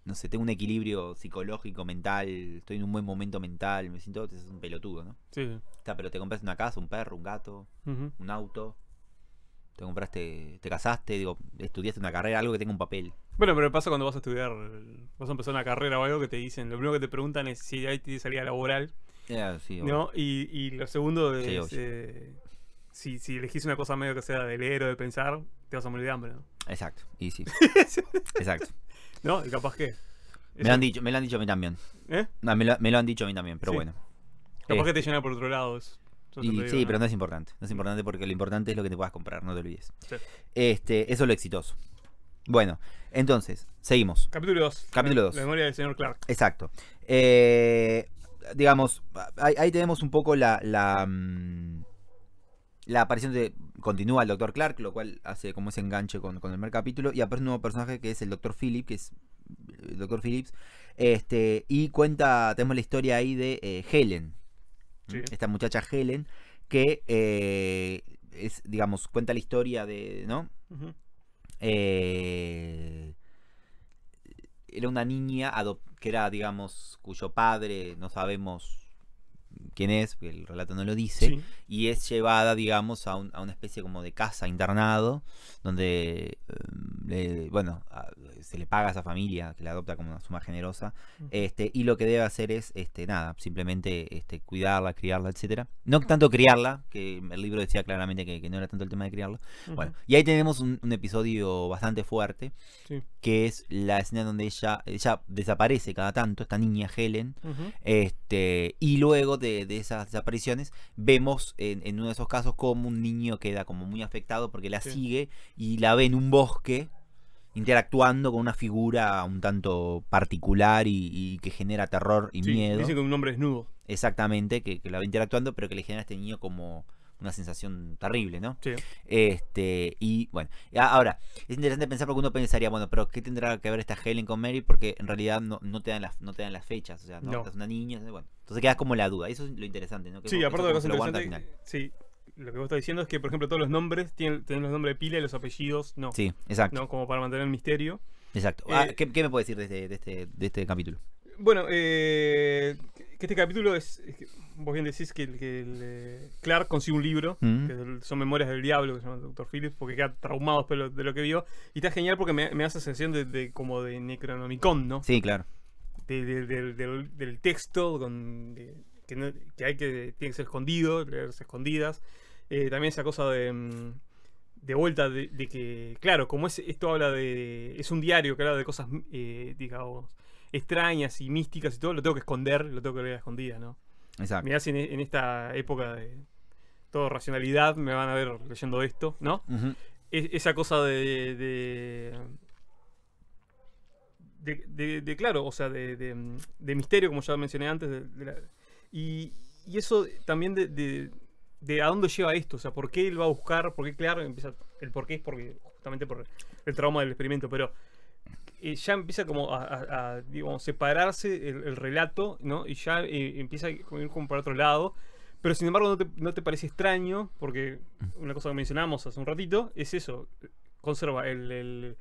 no sé, tengo un equilibrio psicológico, mental, estoy en un buen momento mental, me siento, es un pelotudo, ¿no? Sí. Está, pero te compras una casa, un perro, un gato, un auto, te compraste, te casaste, digo, estudiaste una carrera, algo que tenga un papel. Bueno, pero pasa cuando vas a estudiar, vas a empezar una carrera o algo que te dicen, lo primero que te preguntan es si hay salida laboral. Eh, sí, ¿no? y, lo segundo es, si, si elegís una cosa medio que sea de leer o de pensar, te vas a morir de hambre, ¿no? Exacto, y sí. (laughs) Exacto. No, y capaz que. Me lo, han dicho, me han dicho a mí también. ¿Eh? me, lo, han dicho a mí también, pero bueno. Capaz que te este, llena por otro lado. sí, pero no es importante. No es importante porque lo importante es lo que te puedas comprar, no te olvides. Este, eso es lo exitoso. Bueno, entonces, seguimos. Capítulo 2. Capítulo 2. memoria del señor Clark. Exacto. Eh, digamos, ahí, tenemos un poco la, mm, la aparición de continúa el Dr. Clark, lo cual hace como ese enganche con, el primer capítulo, y aparece un nuevo personaje que es el Dr. Phillips, que es el Doctor Phillips, este, y cuenta, tenemos la historia ahí de eh, Helen, esta muchacha Helen, que eh, es, digamos, cuenta la historia de, ¿no? Eh, era una niña que era, digamos, cuyo padre no sabemos quién es, porque el relato no lo dice, y es llevada, digamos, a, una especie como de casa, internado, donde, em, bueno, se le paga a esa familia, que la adopta como una suma generosa, mm. este, y lo que debe hacer es, este, nada, simplemente este, cuidarla, criarla, etcétera. No tanto criarla, que el libro decía claramente que, no era tanto el tema de criarla. Bueno, y ahí tenemos un, episodio bastante fuerte, que es la escena donde ella, ella desaparece cada tanto, esta niña Helen, este, y luego de de, esas desapariciones, vemos en, uno de esos casos como un niño queda como muy afectado porque la sigue y la ve en un bosque interactuando con una figura un tanto particular y, que genera terror y miedo. Dice que un hombre desnudo. Exactamente, que, la ve interactuando, pero que le genera a este niño como una sensación terrible, ¿no? Sí. Este, y bueno, ahora, es interesante pensar porque uno pensaría, bueno, pero ¿qué tendrá que ver esta Helen con Mary? Porque en realidad no, te, dan las, no te dan las fechas, o sea, no, estás una niña, bueno. Entonces quedas como la duda, eso es lo interesante, ¿no? sí, aparte de lo interesante, sí, lo que vos estás diciendo es que, por ejemplo, todos los nombres tienen, los nombres de pila y los apellidos no. Sí, exacto. ¿no? Como para mantener el misterio. Exacto. Ah, eh, ¿qué, me puedes decir de este, de este, este capítulo? Bueno, eh, que este capítulo es, vos bien decís que, que el, eh, Clark consigue un libro, mm. que son Memorias del Diablo, que se llama Dr. Phillips, porque queda traumado de lo, que vio. Y está genial porque me, me hace sensación de, como de Necronomicon, ¿no? Sí, claro. del, texto con, que, que, hay que tiene que ser escondido, leerse escondidas. Eh, también esa cosa de mm, de vuelta de, que claro como es esto habla de es un diario que habla de cosas digamos extrañas y místicas y todo, lo tengo que esconder, lo tengo que ver a escondidas, ¿no? Exacto. si en, esta época de todo racionalidad me van a ver leyendo esto, ¿no? esa cosa de, de claro, o sea, de, de, misterio, como ya mencioné antes. y, eso también de, a dónde lleva esto, o sea, por qué él va a buscar, por qué, claro, empieza, el por qué es porque, justamente por el trauma del experimento, pero ya empieza como a, digamos, separarse el, relato, ¿no? Y ya eh, empieza a ir como para otro lado. Pero sin embargo no te, parece extraño, porque una cosa que mencionamos hace un ratito es eso. Conserva el,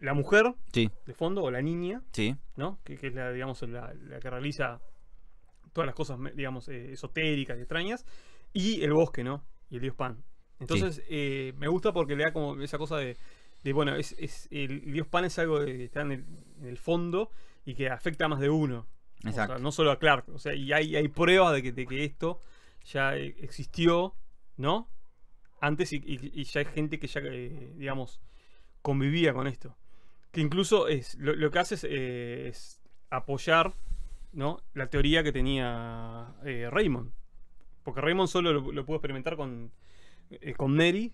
la mujer de fondo, o la niña, sí. ¿no? Que, es la, digamos, la, que realiza todas las cosas, digamos, eh, esotéricas y extrañas. Y el bosque, ¿no? Y el dios Pan. Entonces, eh, me gusta porque le da como esa cosa de de bueno, es, el dios Pan es algo que está en el, fondo y que afecta a más de uno. Exacto. no solo a Clark. O sea, y hay, hay pruebas de que, esto ya eh, existió, ¿no? Antes y, ya hay gente que ya, eh, digamos, convivía con esto. Que incluso es, lo, que hace eh, es, apoyar ¿no? la teoría que tenía Raymond. Porque Raymond solo lo, pudo experimentar con, con Neri.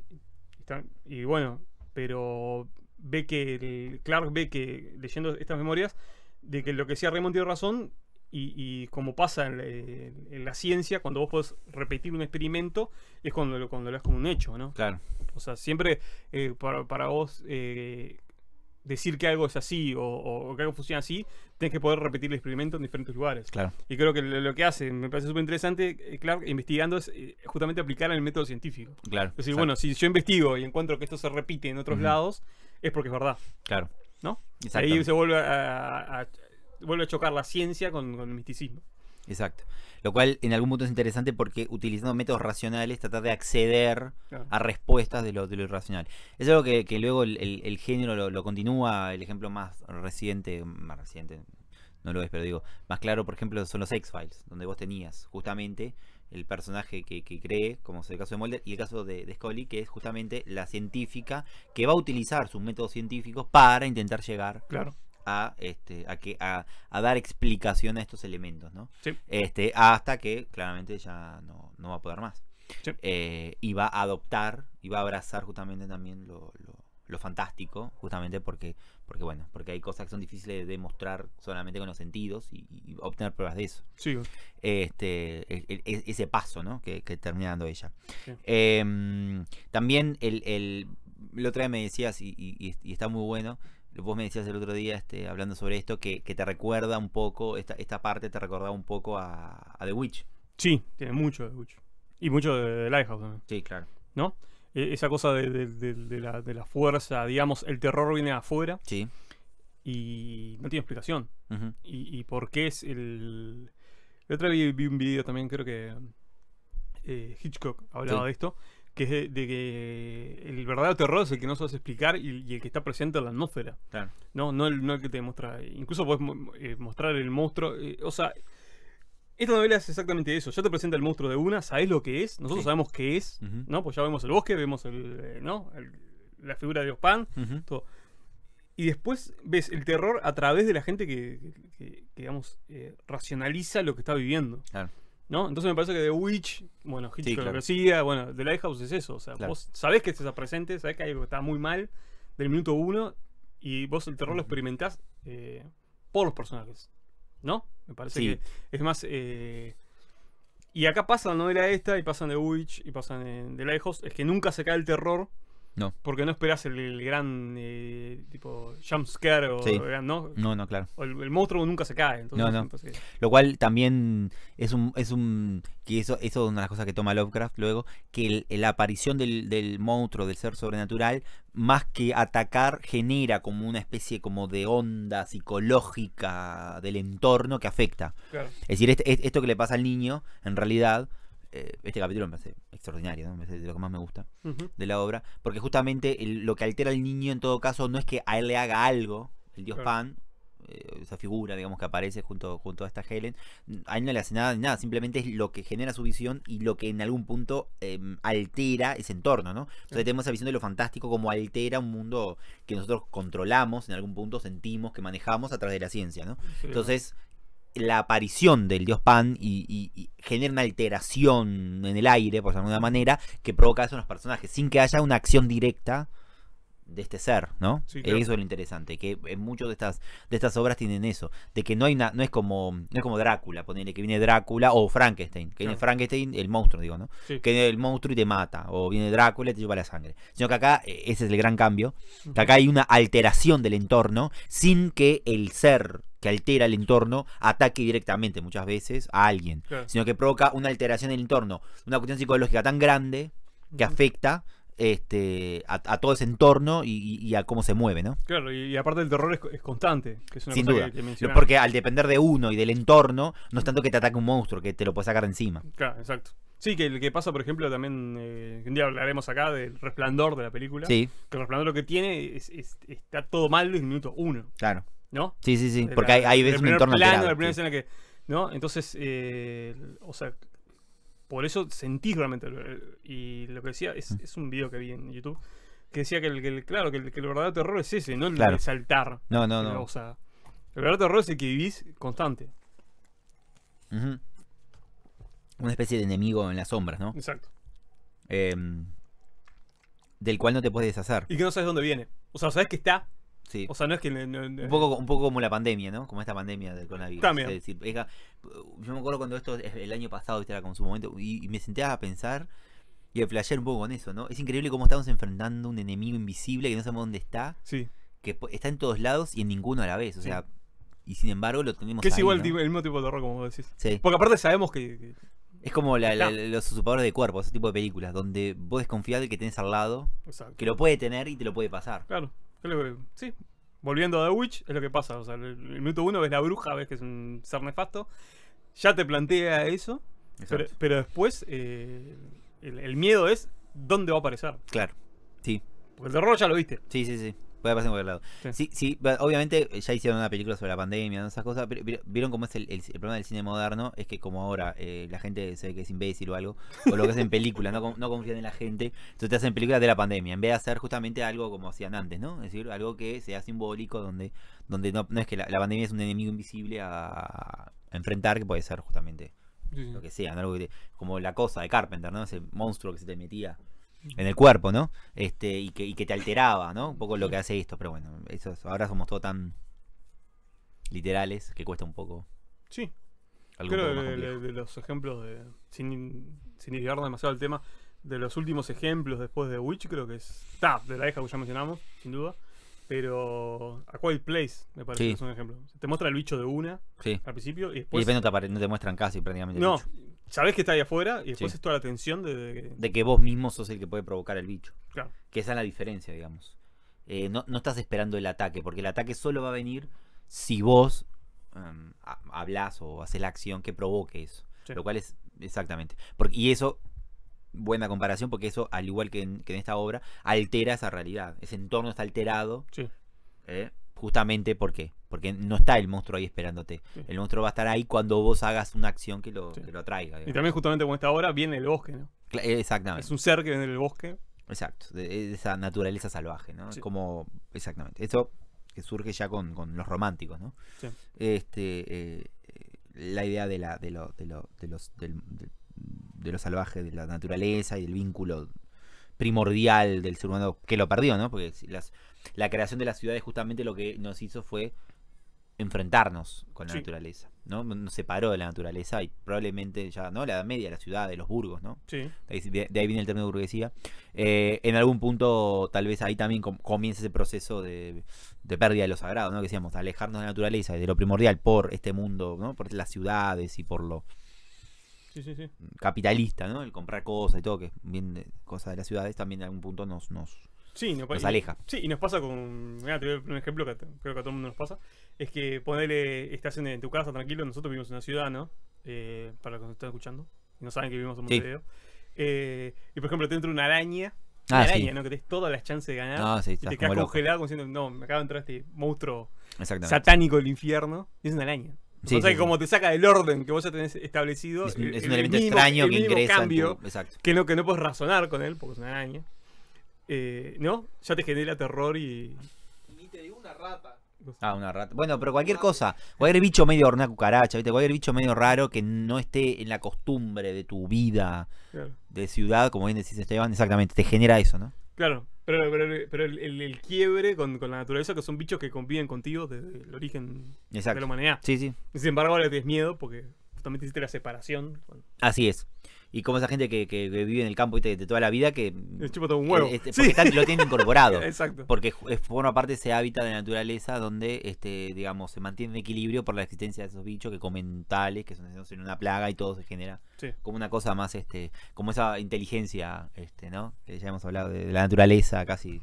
Y bueno, pero ve que Clark ve que leyendo estas memorias de que lo que decía Raymond tiene razón y, como pasa en, la ciencia cuando vos podés repetir un experimento es cuando lo, cuando lo es como un hecho no claro o sea siempre eh, para, vos eh, decir que algo es así o, que algo funciona así tienes que poder repetir el experimento en diferentes lugares. Claro. Y creo que lo, que hace, me parece súper interesante, eh, claro investigando es eh, justamente aplicar el método científico. Claro. Es decir, bueno, si yo investigo y encuentro que esto se repite en otros lados, es porque es verdad. Claro. ¿No? Ahí se vuelve a, vuelve a chocar la ciencia con el misticismo. Exacto. Lo cual en algún punto es interesante porque utilizando métodos racionales tratar de acceder a respuestas de lo, de irracional. Es algo que, luego el, género lo, continúa, el ejemplo más reciente, más reciente, no lo es, pero digo, más claro, por ejemplo, son los X-Files, donde vos tenías justamente el personaje que, cree, como es el caso de Mulder, y el caso de, de, Scully, que es justamente la científica que va a utilizar sus métodos científicos para intentar llegar claro a, este, a, que, a, dar explicación a estos elementos, ¿no? Este, hasta que claramente ya no, va a poder más. Eh, y va a adoptar, y va a abrazar justamente también lo, lo, fantástico, justamente porque, porque, bueno, porque hay cosas que son difíciles de demostrar solamente con los sentidos y, obtener pruebas de eso. Sí. Este, e, ese paso, ¿no? Que, termina dando ella. Em, también el, el, la otra vez me decías, y está muy bueno, vos me decías el otro día, este, hablando sobre esto, que, te recuerda un poco, esta, esta parte te recordaba un poco a, The Witch. Sí, tiene mucho de The Witch. Y mucho de, Lighthouse también. Sí, claro. ¿No? E, esa cosa de, la, fuerza, digamos, el terror viene afuera. Sí. Y no tiene explicación. y, y, por qué es el... El otro día vi, un video también, creo que eh, Hitchcock hablaba de esto, que es de, que el verdadero terror es el que no hace explicar y, el que está presente en la atmósfera. No, no el, que te muestra. Incluso puedes eh, mostrar el monstruo. Eh, o sea, esta novela es exactamente eso. Ya te presenta el monstruo de una, sabes lo que es, nosotros sabemos qué es, ¿no? Pues ya vemos el bosque, vemos eh, la figura de Ospan, todo. Y después ves el terror a través de la gente que, digamos, racionaliza lo que está viviendo. Claro. ¿No? Entonces me parece que The Witch, bueno, Hitchcock bueno, The Lighthouse es eso. O sea, vos sabés que estás presente, sabés que hay algo que está muy mal del minuto uno y vos el terror lo experimentás eh, por los personajes. ¿No? Me parece que es más. Eh, y acá pasa la novela esta, y pasan The Witch, y pasan en The Lighthouse, es que nunca se cae el terror no. Porque no esperás el gran eh, tipo jumpscare o ¿no? No, claro. el, monstruo nunca se cae. Lo cual también es un, es un que eso, eso es una de las cosas que toma Lovecraft luego, que la aparición del, monstruo, del ser sobrenatural, más que atacar, genera como una especie como de onda psicológica del entorno que afecta. Es decir, este, esto que le pasa al niño, en realidad, eh, este capítulo me hace extraordinario, de lo que más me gusta de la obra, porque justamente lo que altera al niño en todo caso no es que a él le haga algo, el dios Pan, eh, esa figura, digamos, que aparece junto, junto a esta Helen, a él no le hace nada, nada, simplemente es lo que genera su visión y lo que en algún punto em, altera ese entorno, ¿no? Entonces tenemos esa visión de lo fantástico como altera un mundo que nosotros controlamos, en algún punto sentimos, que manejamos a través de la ciencia, ¿no? Entonces, la aparición del dios Pan y, genera una alteración en el aire, por alguna manera, que provoca eso en los personajes, sin que haya una acción directa de este ser, ¿no? Eh, eso es lo interesante, que en muchas de estas, de estas obras tienen eso, de que no hay no es como, como Drácula, ponerle que viene Drácula o Frankenstein, que viene Frankenstein, el monstruo, digo, ¿no? Que viene el monstruo y te mata, o viene Drácula y te lleva la sangre. Sino que acá, eh, ese es el gran cambio, que acá hay una alteración del entorno sin que el ser que altera el entorno ataque directamente muchas veces a alguien, sino que provoca una alteración del entorno, una cuestión psicológica tan grande que afecta este, a, todo ese entorno y, a cómo se mueve, ¿no? Claro, y, aparte el terror es, constante, que es una Sin duda, que, porque al depender de uno y del entorno, no es tanto que te ataque un monstruo, que te lo puedes sacar encima. Claro, exacto. Sí, que el que pasa, por ejemplo, también, eh, un día hablaremos acá del resplandor de la película. Sí. Que el resplandor lo que tiene está todo mal desde el minuto uno. Claro. ¿no? Sí, sí, sí, porque hay, hay, veces el entorno plano, la primera escena que, ¿no? Entonces, eh, o sea, por eso sentís realmente, eh, y lo que decía, es, mm. es un video que vi en YouTube, que decía que el, que claro, que el, que verdadero terror es ese, no el de saltar. No, no, no. O sea, el verdadero terror es el que vivís constante. Una especie de enemigo en las sombras, ¿no? Exacto. Em, del cual no te puedes deshacer. Y que no sabes dónde viene. O sea, sabes que está, o sea, no que. un, poco, un poco como la pandemia, ¿no? Como esta pandemia del coronavirus. También. Es yo me acuerdo cuando esto, el año pasado, su momento, y, me senté a pensar y a flashear un poco con eso, ¿no? Es increíble cómo estamos enfrentando un enemigo invisible que no sabemos dónde está. Sí. Que está en todos lados y en ninguno a la vez. O sea, y sin embargo lo tenemos. Que es igual el mismo tipo de horror, como vos decís. Porque aparte sabemos que. Es como los usurpadores de cuerpos, ese tipo de películas, donde vos desconfías De que tenés al lado, que lo puede tener y te lo puede pasar. Claro. Sí, volviendo a The Witch, es lo que pasa. O sea, el, minuto uno ves la bruja, ves que es un ser nefasto. Ya te plantea eso. Pero, después eh, el, el miedo es dónde va a aparecer. Claro, sí. Porque el terror ya lo viste. Sí, sí, sí. Puede pasar en cualquier lado. Sí. sí, obviamente eh, ya hicieron una película sobre la pandemia, esas cosas, pero, vieron cómo es el, problema del cine moderno, es que como ahora eh, la gente se ve que es imbécil o algo, o lo que hacen películas, no, no confían en la gente, entonces te hacen películas de la pandemia, en vez de hacer justamente algo como hacían antes, ¿no? Es decir, algo que sea simbólico, donde, donde no, es que la, pandemia es un enemigo invisible a, enfrentar, que puede ser justamente lo que sea, Algo como la cosa de Carpenter, ¿no? Ese monstruo que se te metía en el cuerpo, ¿no? Este, y que, y que te alteraba, ¿no? Un poco lo que hace esto, pero bueno, eso ahora somos todos tan literales que cuesta un poco. Sí. Creo que de, los ejemplos de. Sin, sin demasiado al tema. De los últimos ejemplos después de Witch, creo que es. Está, de la hija que ya mencionamos, sin duda. Pero. A Quiet Place, me parece que es un ejemplo. Te muestra el bicho de una al principio y después. no te, muestran casi prácticamente. Sabes que está ahí afuera y después es toda la tensión de, que... vos mismo sos el que puede provocar el bicho. Claro. Que esa es la diferencia, digamos. Eh, no, estás esperando el ataque, porque el ataque solo va a venir si vos em, hablas o haces la acción que provoque eso. Lo cual es exactamente. Porque, y eso, buena comparación, porque eso, al igual que en, esta obra, altera esa realidad. Ese entorno está alterado. Sí. Eh, Justamente porque, porque no está el monstruo ahí esperándote. El monstruo va a estar ahí cuando vos hagas una acción que lo, traiga que lo atraiga. Y también justamente con esta hora viene el bosque, ¿no? Eh, exactamente. Es un ser que viene del bosque. Exacto, de, esa naturaleza salvaje, ¿no? Como, exactamente. Eso que surge ya con, los románticos, ¿no? Este, eh, la idea de, la, de, lo, de, lo, de los, de, de salvaje, de la naturaleza y el vínculo primordial del ser humano que lo perdió, ¿no? Porque las, la creación de las ciudades justamente lo que nos hizo fue enfrentarnos con la naturaleza, ¿no? Nos separó de la naturaleza y probablemente ya, ¿no? La Media, la ciudad, de los burgos, ¿no? Sí. De, ahí viene el término burguesía. Eh, en algún punto, tal vez ahí también comienza ese proceso de, pérdida de lo sagrado, ¿no? Que decíamos, alejarnos de la naturaleza de lo primordial por este mundo, ¿no? Por las ciudades y por lo sí, sí, capitalista, ¿no? El comprar cosas y todo, que es bien cosas de las ciudades, también en algún punto nos, nos, aleja. sí, y nos pasa con. Mira, te voy a un ejemplo que creo que a todo el mundo nos pasa. Es que ponerle. Estás en, tu casa tranquilo, nosotros vivimos en una ciudad, ¿no? Eh, para los que nos están escuchando, no saben que vivimos en Montevideo. Eh, y por ejemplo, te entra una araña. una ah, araña, ¿no? Que tenés todas las chances de ganar. Ah, te quedas congelado como diciendo, no, me acaba de entrar este monstruo satánico del infierno. Y es una araña o sea como te saca del orden que vos ya tenés establecido. Es, un elemento extraño que ingresa. Que no, que puedes razonar con él porque es una araña. Eh, ¿No? Ya te genera terror y. Ni te digo una rata. Ah, una rata. Bueno, pero cualquier cosa, cualquier bicho medio, una cucaracha, ¿viste? cualquier bicho medio raro que no esté en la costumbre de tu vida de ciudad, como bien decís Esteban, exactamente, te genera eso, ¿no? Claro, pero, pero, pero el, el, quiebre con, la naturaleza, que son bichos que conviven contigo desde el origen de la humanidad. Sí, sí. Sin embargo, ahora tienes miedo porque justamente hiciste la separación. Así es y como esa gente que, que, vive en el campo de toda la vida que. todo un huevo. Eh, este, porque lo tiene incorporado. (laughs) Exacto. Porque forma parte de ese hábitat de naturaleza donde, este digamos, se mantiene en equilibrio por la existencia de esos bichos que comen tales, que son, una plaga y todo se genera como una cosa más, este como esa inteligencia, este ¿no? Que ya hemos hablado de, la naturaleza casi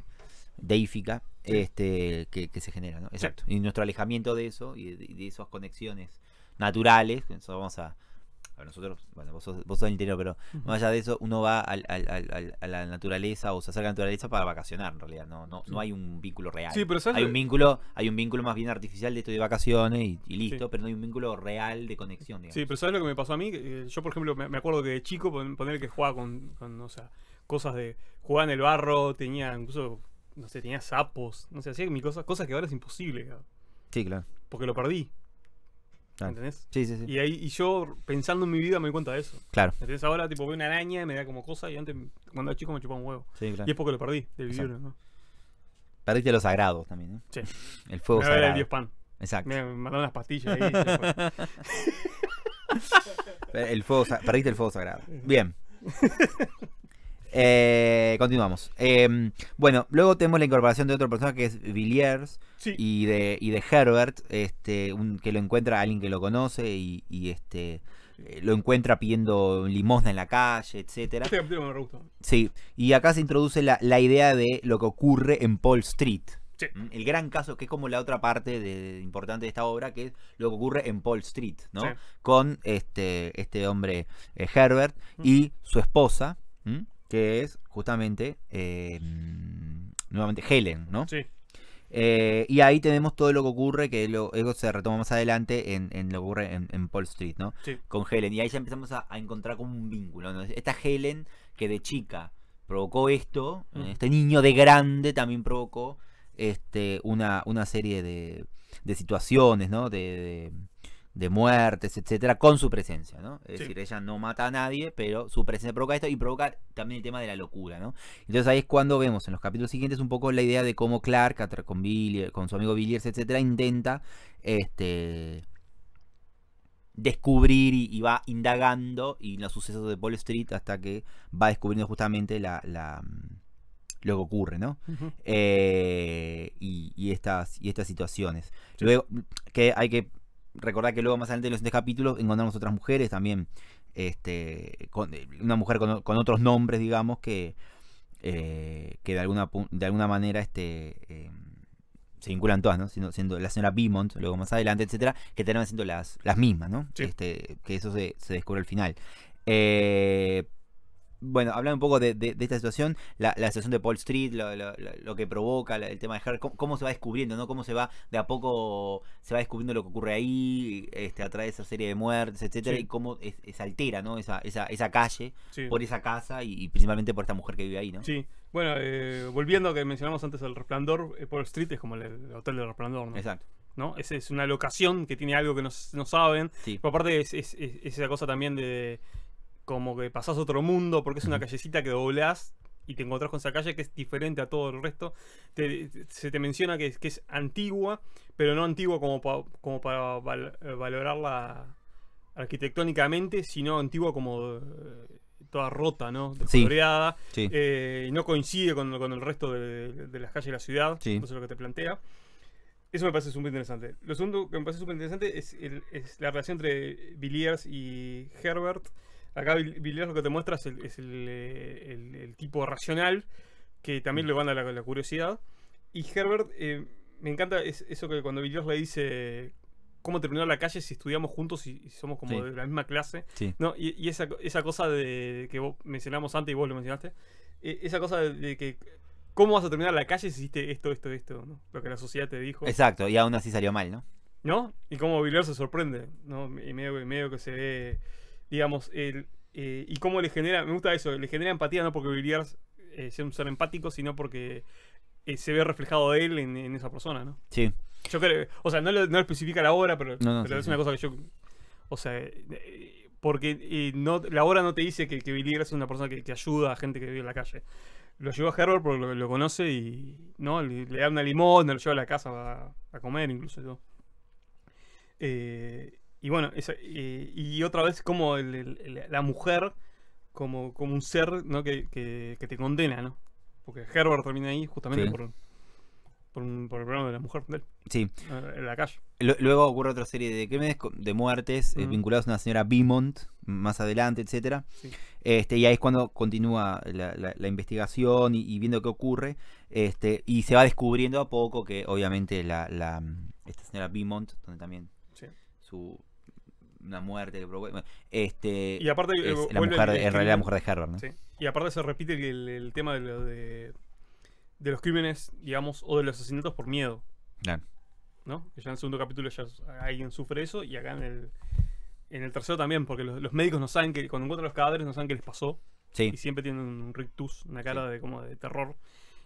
deífica este, que, se genera, ¿no? Exacto. Y nuestro alejamiento de eso y de, esas conexiones naturales, vamos a nosotros, bueno, vos sos, vos del interior, pero más allá de eso, uno va a la naturaleza o se acerca a la naturaleza para vacacionar, en realidad. No, no, no hay un vínculo real. Sí, pero hay un vínculo, hay un vínculo más bien artificial de esto de vacaciones y, listo, pero no hay un vínculo real de conexión. Sí, pero ¿sabes lo que me pasó a mí? Eh, yo, por ejemplo, me, acuerdo que de chico, poner que jugaba con, o sea, cosas de jugaba en el barro, tenía incluso, no sé, tenía sapos, no sé, hacía mi cosas que ahora es imposible. Sí, claro. Porque lo perdí. ¿Entendés? Sí, sí, sí. Y, ahí, y yo pensando en mi vida me doy cuenta de eso. Claro. Entonces Ahora tipo veo una araña me da como cosa y antes cuando era chico me chupaba un huevo. Sí, claro. Y es porque lo perdí de vivir, ¿no? Perdiste los sagrados también, ¿no? Sí. El fuego sagrado. El dios pan. Exacto. Me, mandaron las pastillas ahí. (laughs) el fuego, perdiste el fuego sagrado. Bien. (laughs) Eh, continuamos. Em, bueno, luego tenemos la incorporación de otro personaje que es Villiers y, de, de Herbert, este, que lo encuentra alguien que lo conoce y, este eh, lo encuentra pidiendo limosna en la calle, etcétera. Sí, y acá se introduce la, idea de lo que ocurre en Paul Street. Mm, el gran caso que es como la otra parte importante de esta obra, que es lo que ocurre en Paul Street, ¿no? Con este, este hombre eh, Herbert mm. y su esposa, que es justamente, em, nuevamente, Helen, ¿no? Sí. Eh, y ahí tenemos todo lo que ocurre, que lo, se retoma más adelante en, lo que ocurre en, Paul Street, ¿no? Sí. Con Helen. Y ahí ya empezamos a, encontrar como un vínculo. Esta Helen que de chica provocó esto, mm. este niño de grande también provocó este, una, una serie de, situaciones, ¿no? de, de muertes, etcétera, con su presencia, ¿no? Es decir, ella no mata a nadie, pero su presencia provoca esto y provoca también el tema de la locura, ¿no? Entonces ahí es cuando vemos en los capítulos siguientes un poco la idea de cómo Clark, con con su amigo Villiers, etcétera, intenta este descubrir y, va indagando y los sucesos de Paul Street hasta que va descubriendo justamente la, mm, lo que ocurre, ¿no? Eh, y, estas, y estas situaciones. Luego, que hay que recordad que luego más adelante en los siguientes capítulos encontramos otras mujeres también, este, con, una mujer con, otros nombres, digamos, que, eh, que de alguna, de alguna manera este, em, se vinculan todas, ¿no? Siendo, la señora Beaumont, luego más adelante, etcétera, que terminan siendo las, las mismas, ¿no? Este, que eso se, se descubre al final. Eh, bueno, hablando un poco de, esta situación, la, situación de Paul Street, lo, que provoca el tema de Harry, cómo, se va descubriendo, ¿no? Cómo se va, de a poco, se va descubriendo lo que ocurre ahí, este, a través de esa serie de muertes, etcétera, y cómo se es, altera, ¿no? Esa, calle, por esa casa y, principalmente por esta mujer que vive ahí, ¿no? Sí. Bueno, eh, volviendo a que mencionamos antes el resplandor, eh, Paul Street es como el, hotel del resplandor, ¿no? Exacto. ¿no? Es, es una locación que tiene algo que no, saben. Sí. Pero aparte es, esa cosa también de, como que pasás otro mundo porque es una callecita que doblás y te encontrás con esa calle que es diferente a todo el resto. se te menciona que es, que es antigua, pero no antigua como, como para valorarla arquitectónicamente, sino antigua como eh, toda rota, ¿no? Eh, y no coincide con, el resto de, las calles de la ciudad. Eso es lo que te plantea. Eso me parece súper interesante. Lo segundo que me parece súper interesante es, es la relación entre Villiers y Herbert Acá Vilés lo que te muestra es el, eh, tipo racional, que también mm. le manda la, curiosidad. Y Herbert, eh, me encanta eso que cuando Vilés le dice cómo terminar la calle si estudiamos juntos y, somos como de la misma clase. ¿no? Y, esa, cosa de que mencionamos antes y vos lo mencionaste, e, esa cosa de, que cómo vas a terminar la calle si hiciste esto, esto, esto, ¿no? lo que la sociedad te dijo. Exacto, y aún así salió mal, ¿no? ¿No? Y cómo Villar se sorprende, ¿no? Y medio, medio que se ve digamos, eh, y cómo le genera, me gusta eso, le genera empatía no porque Villiers eh, sea un ser empático, sino porque eh, se ve reflejado de él en, esa persona, ¿no? Sí. Yo creo, o sea, no lo, especifica la obra, pero, es una cosa que yo, o sea, porque no, la obra no te dice que, que Villiers es una persona que, que, ayuda a gente que vive en la calle. Lo llevó a Herbert porque lo, conoce y no le, da una limón, lo lleva a la casa a, comer incluso. yo Eh, y bueno, eso, y otra vez como la mujer, como, como un ser ¿no? que, te condena, ¿no? Porque Herbert termina ahí justamente por, por, el problema de la mujer Sí. En la calle. luego ocurre otra serie de crímenes, de muertes eh, vinculados a una señora Beaumont, más adelante, etcétera. Este, y ahí es cuando continúa la, investigación y, viendo qué ocurre. Este, y se va descubriendo a poco que obviamente la, la esta señora Beaumont, donde también su, una muerte que provoca. Este, y aparte, eh, la mujer, en realidad la mujer de Herbert. ¿no? Sí. Y aparte se repite el, tema de, de, los crímenes, digamos, o de los asesinatos por miedo. ¿No? Que ya en el segundo capítulo ya alguien sufre eso y acá en el, en el tercero también, porque los, médicos no saben que cuando encuentran los cadáveres no saben qué les pasó. Sí. Y siempre tienen un rictus, una cara de como de terror.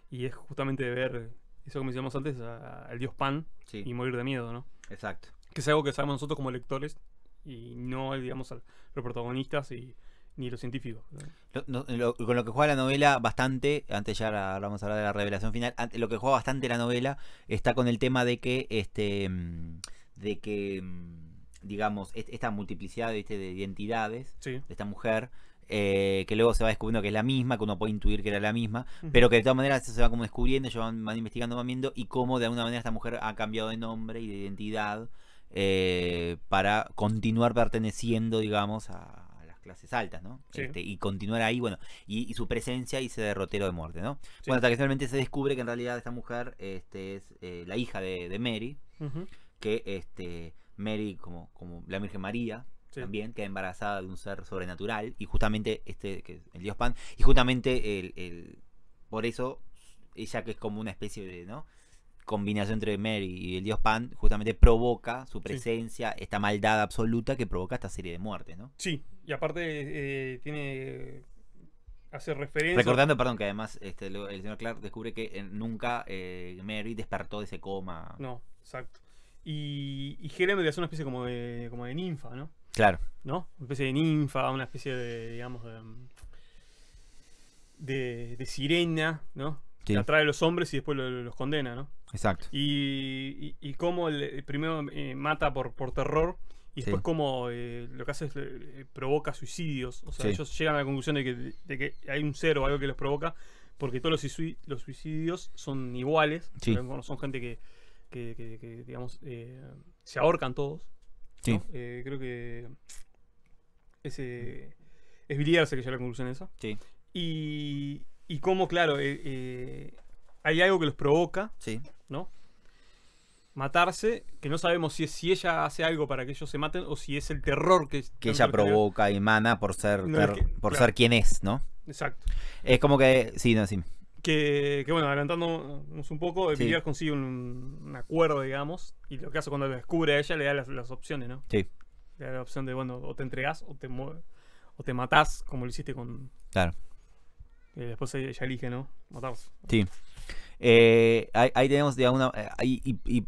Y es justamente ver eso como decíamos antes, al dios Pan y morir de miedo, ¿no? Exacto. Que es algo que sabemos nosotros como lectores, y no, digamos, a los protagonistas y ni los científicos. con lo que juega la novela bastante, antes ya vamos a hablar de la revelación final, lo que juega bastante la novela está con el tema de que, este, mm, de que, mm, digamos, esta multiplicidad de identidades de esta mujer, eh, que luego se va descubriendo que es la misma, que uno puede intuir que era la misma, pero que de todas maneras se va como descubriendo, ellos van, investigando, van viendo, y cómo de alguna manera esta mujer ha cambiado de nombre y de identidad eh, para continuar perteneciendo, digamos, a, las clases altas, ¿no? Este, y continuar ahí, bueno, y, su presencia y ese derrotero de muerte, ¿no? Bueno, hasta que finalmente se descubre que en realidad esta mujer este, es eh, la hija de, Mary, que este, Mary, como, como la Virgen María, también queda embarazada de un ser sobrenatural, y justamente este, que el dios Pan, y justamente por eso ella que es como una especie de, ¿no? combinación entre Mary y el dios Pan justamente provoca su presencia, esta maldad absoluta que provoca esta serie de muertes, ¿no? Sí, y aparte eh, tiene hace referencia. Recordando, perdón, que además este, el señor Clark descubre que eh, nunca eh, Mary despertó de ese coma. No, exacto. Y, y Jeremy es una especie como de, ninfa, ¿no? Claro. ¿No? Una especie de ninfa, una especie de, digamos, de, sirena, ¿no? Que atrae a los hombres y después los condena, ¿no? Exacto. Y, cómo primero eh, mata por, terror y después cómo eh, lo que hace es eh, provoca suicidios. O sea, ellos llegan a la conclusión de que, hay un cero, algo que los provoca, porque todos los, suicidios son iguales. Sí. Son gente que, digamos, se ahorcan todos. ¿no? creo que ese, es que llega a la conclusión esa. Sí. Y, cómo, claro, hay algo que los provoca, sí. ¿no? Matarse, que no sabemos si es si ella hace algo para que ellos se maten o si es el terror que, que ella provoca y mana por ser por ser quien es, ¿no? Exacto. Es como que sí, no, sí. Que, que bueno, adelantándonos un poco, el sí. consigue un, acuerdo, digamos, y lo que hace cuando lo descubre a ella le da las, opciones, ¿no? Sí. Le da la opción de, bueno, o te entregas o te o te matás, como lo hiciste con. Claro. Y después ella elige, ¿no? Matarse. Sí. Eh, ahí, tenemos, digamos, eh, y,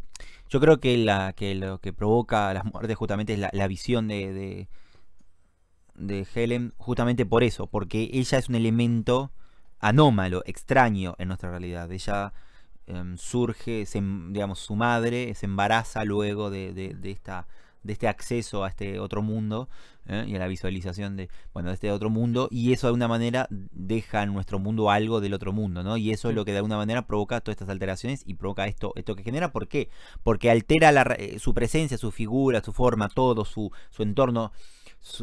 yo creo que, la, que lo que provoca las muertes justamente es la, visión de, de, Helen, justamente por eso, porque ella es un elemento anómalo, extraño en nuestra realidad. Ella em, surge, digamos, su madre se embaraza luego de, de esta de este acceso a este otro mundo ¿eh? y a la visualización de, bueno, de este otro mundo y eso de alguna manera deja en nuestro mundo algo del otro mundo, ¿no? Y eso es lo que de alguna manera provoca todas estas alteraciones y provoca esto, esto que genera, ¿por qué? Porque altera la, eh, su presencia, su figura, su forma, todo, su, su entorno,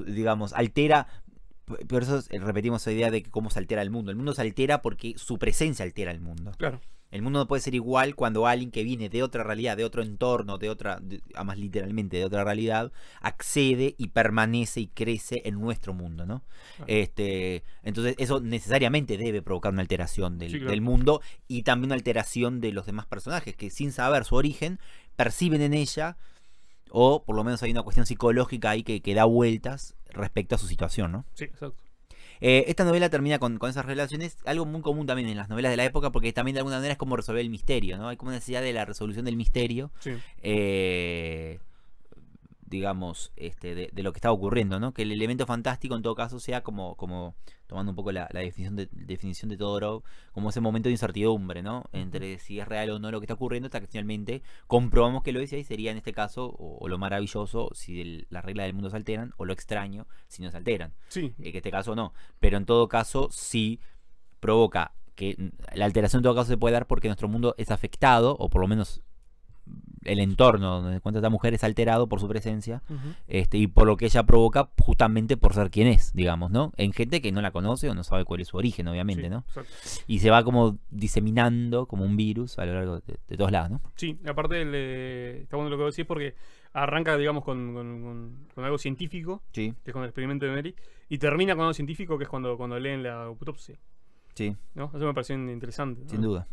digamos, altera por eso eh, repetimos esa idea de cómo se altera el mundo. El mundo se altera porque su presencia altera el mundo. Claro. El mundo no puede ser igual cuando alguien que viene de otra realidad, de otro entorno, de otra, más literalmente de otra realidad, accede y permanece y crece en nuestro mundo, ¿no? Este, entonces eso necesariamente debe provocar una alteración del, mundo y también una alteración de los demás personajes que sin saber su origen perciben en ella o por lo menos hay una cuestión psicológica ahí que, que da vueltas respecto a su situación, ¿no? Sí, exacto. Eh, esta novela termina con, esas relaciones, algo muy común también en las novelas de la época, porque también de alguna manera es como resolver el misterio, ¿no? Hay como una necesidad de la resolución del misterio. Eh, digamos, este, de, lo que está ocurriendo, ¿no? Que el elemento fantástico en todo caso sea como, como tomando un poco la, definición, de, definición de todo como ese momento de incertidumbre, ¿no? Entre si es real o no lo que está ocurriendo, hasta que finalmente comprobamos que lo es y ahí sería en este caso, o, lo maravilloso, si las reglas del mundo se alteran, o lo extraño, si no se alteran. Sí. Eh, en este caso no. Pero en todo caso, sí provoca que mm, la alteración en todo caso se puede dar porque nuestro mundo es afectado, o por lo menos el entorno donde se encuentra esta mujer es alterado por su presencia este, y por lo que ella provoca justamente por ser quien es, digamos, ¿no? En gente que no la conoce o no sabe cuál es su origen, obviamente, ¿no? Y se va como diseminando como un virus a lo largo de, todos lados, ¿no? Sí, aparte el, está bueno lo que decís porque arranca, digamos, con, algo científico, que es con el experimento de Mary, y termina con algo científico, que es cuando, cuando leen la autopsia. Sí. ¿No? Eso me pareció interesante. Sin duda.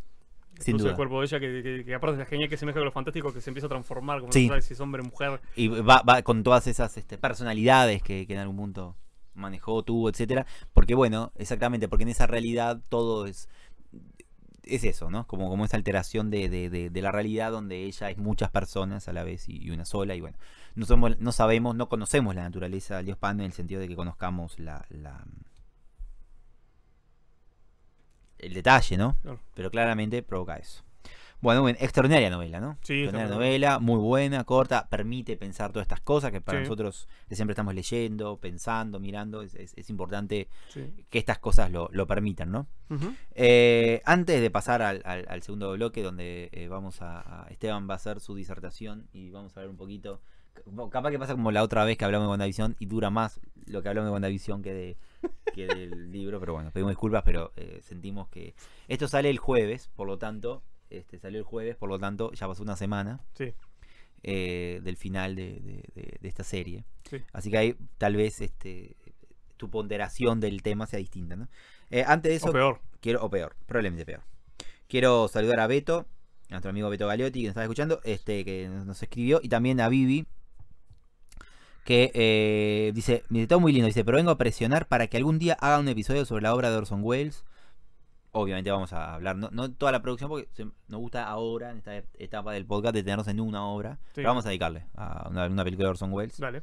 Sin el cuerpo de ella, que, aparte es genial que se mezcla con los fantásticos, que se empieza a transformar, como no sabes si es hombre o mujer. Y va, va con todas esas este, personalidades que, en algún punto manejó, tuvo, etcétera. Porque bueno, exactamente, porque en esa realidad todo es es eso, ¿no? Como, como esa alteración de, la realidad donde ella es muchas personas a la vez y, una sola. Y bueno, no, somos, no sabemos, no conocemos la naturaleza de Dios en el sentido de que conozcamos la, el detalle, ¿no? Pero claramente provoca eso. Bueno, extraordinaria novela, ¿no? Sí, extraordinaria novela, muy buena, corta, permite pensar todas estas cosas que para nosotros siempre estamos leyendo, pensando, mirando, es, importante que estas cosas lo, permitan, ¿no? Eh, antes de pasar al, segundo bloque, donde eh, vamos a, Esteban va a hacer su disertación y vamos a ver un poquito, capaz que pasa como la otra vez que hablamos de visión y dura más lo que hablamos de WandaVision que de que del libro, pero bueno, pedimos disculpas, pero eh, sentimos que esto sale el jueves, por lo tanto, este salió el jueves, por lo tanto, ya pasó una semana. Eh, del final de, esta serie. Así que ahí tal vez este tu ponderación del tema sea distinta, ¿no? Eh, antes de eso. peor. Quiero, o peor, probablemente peor. Quiero saludar a Beto, a nuestro amigo Beto Galeotti, que nos está escuchando, este, que nos escribió, y también a Vivi, que eh, dice, me está muy lindo, dice, pero vengo a presionar para que algún día haga un episodio sobre la obra de Orson Welles. Obviamente vamos a hablar, no, no toda la producción, porque nos gusta ahora, en esta etapa del podcast, de tenernos en una obra. vamos a dedicarle a una, película de Orson Welles. Vale.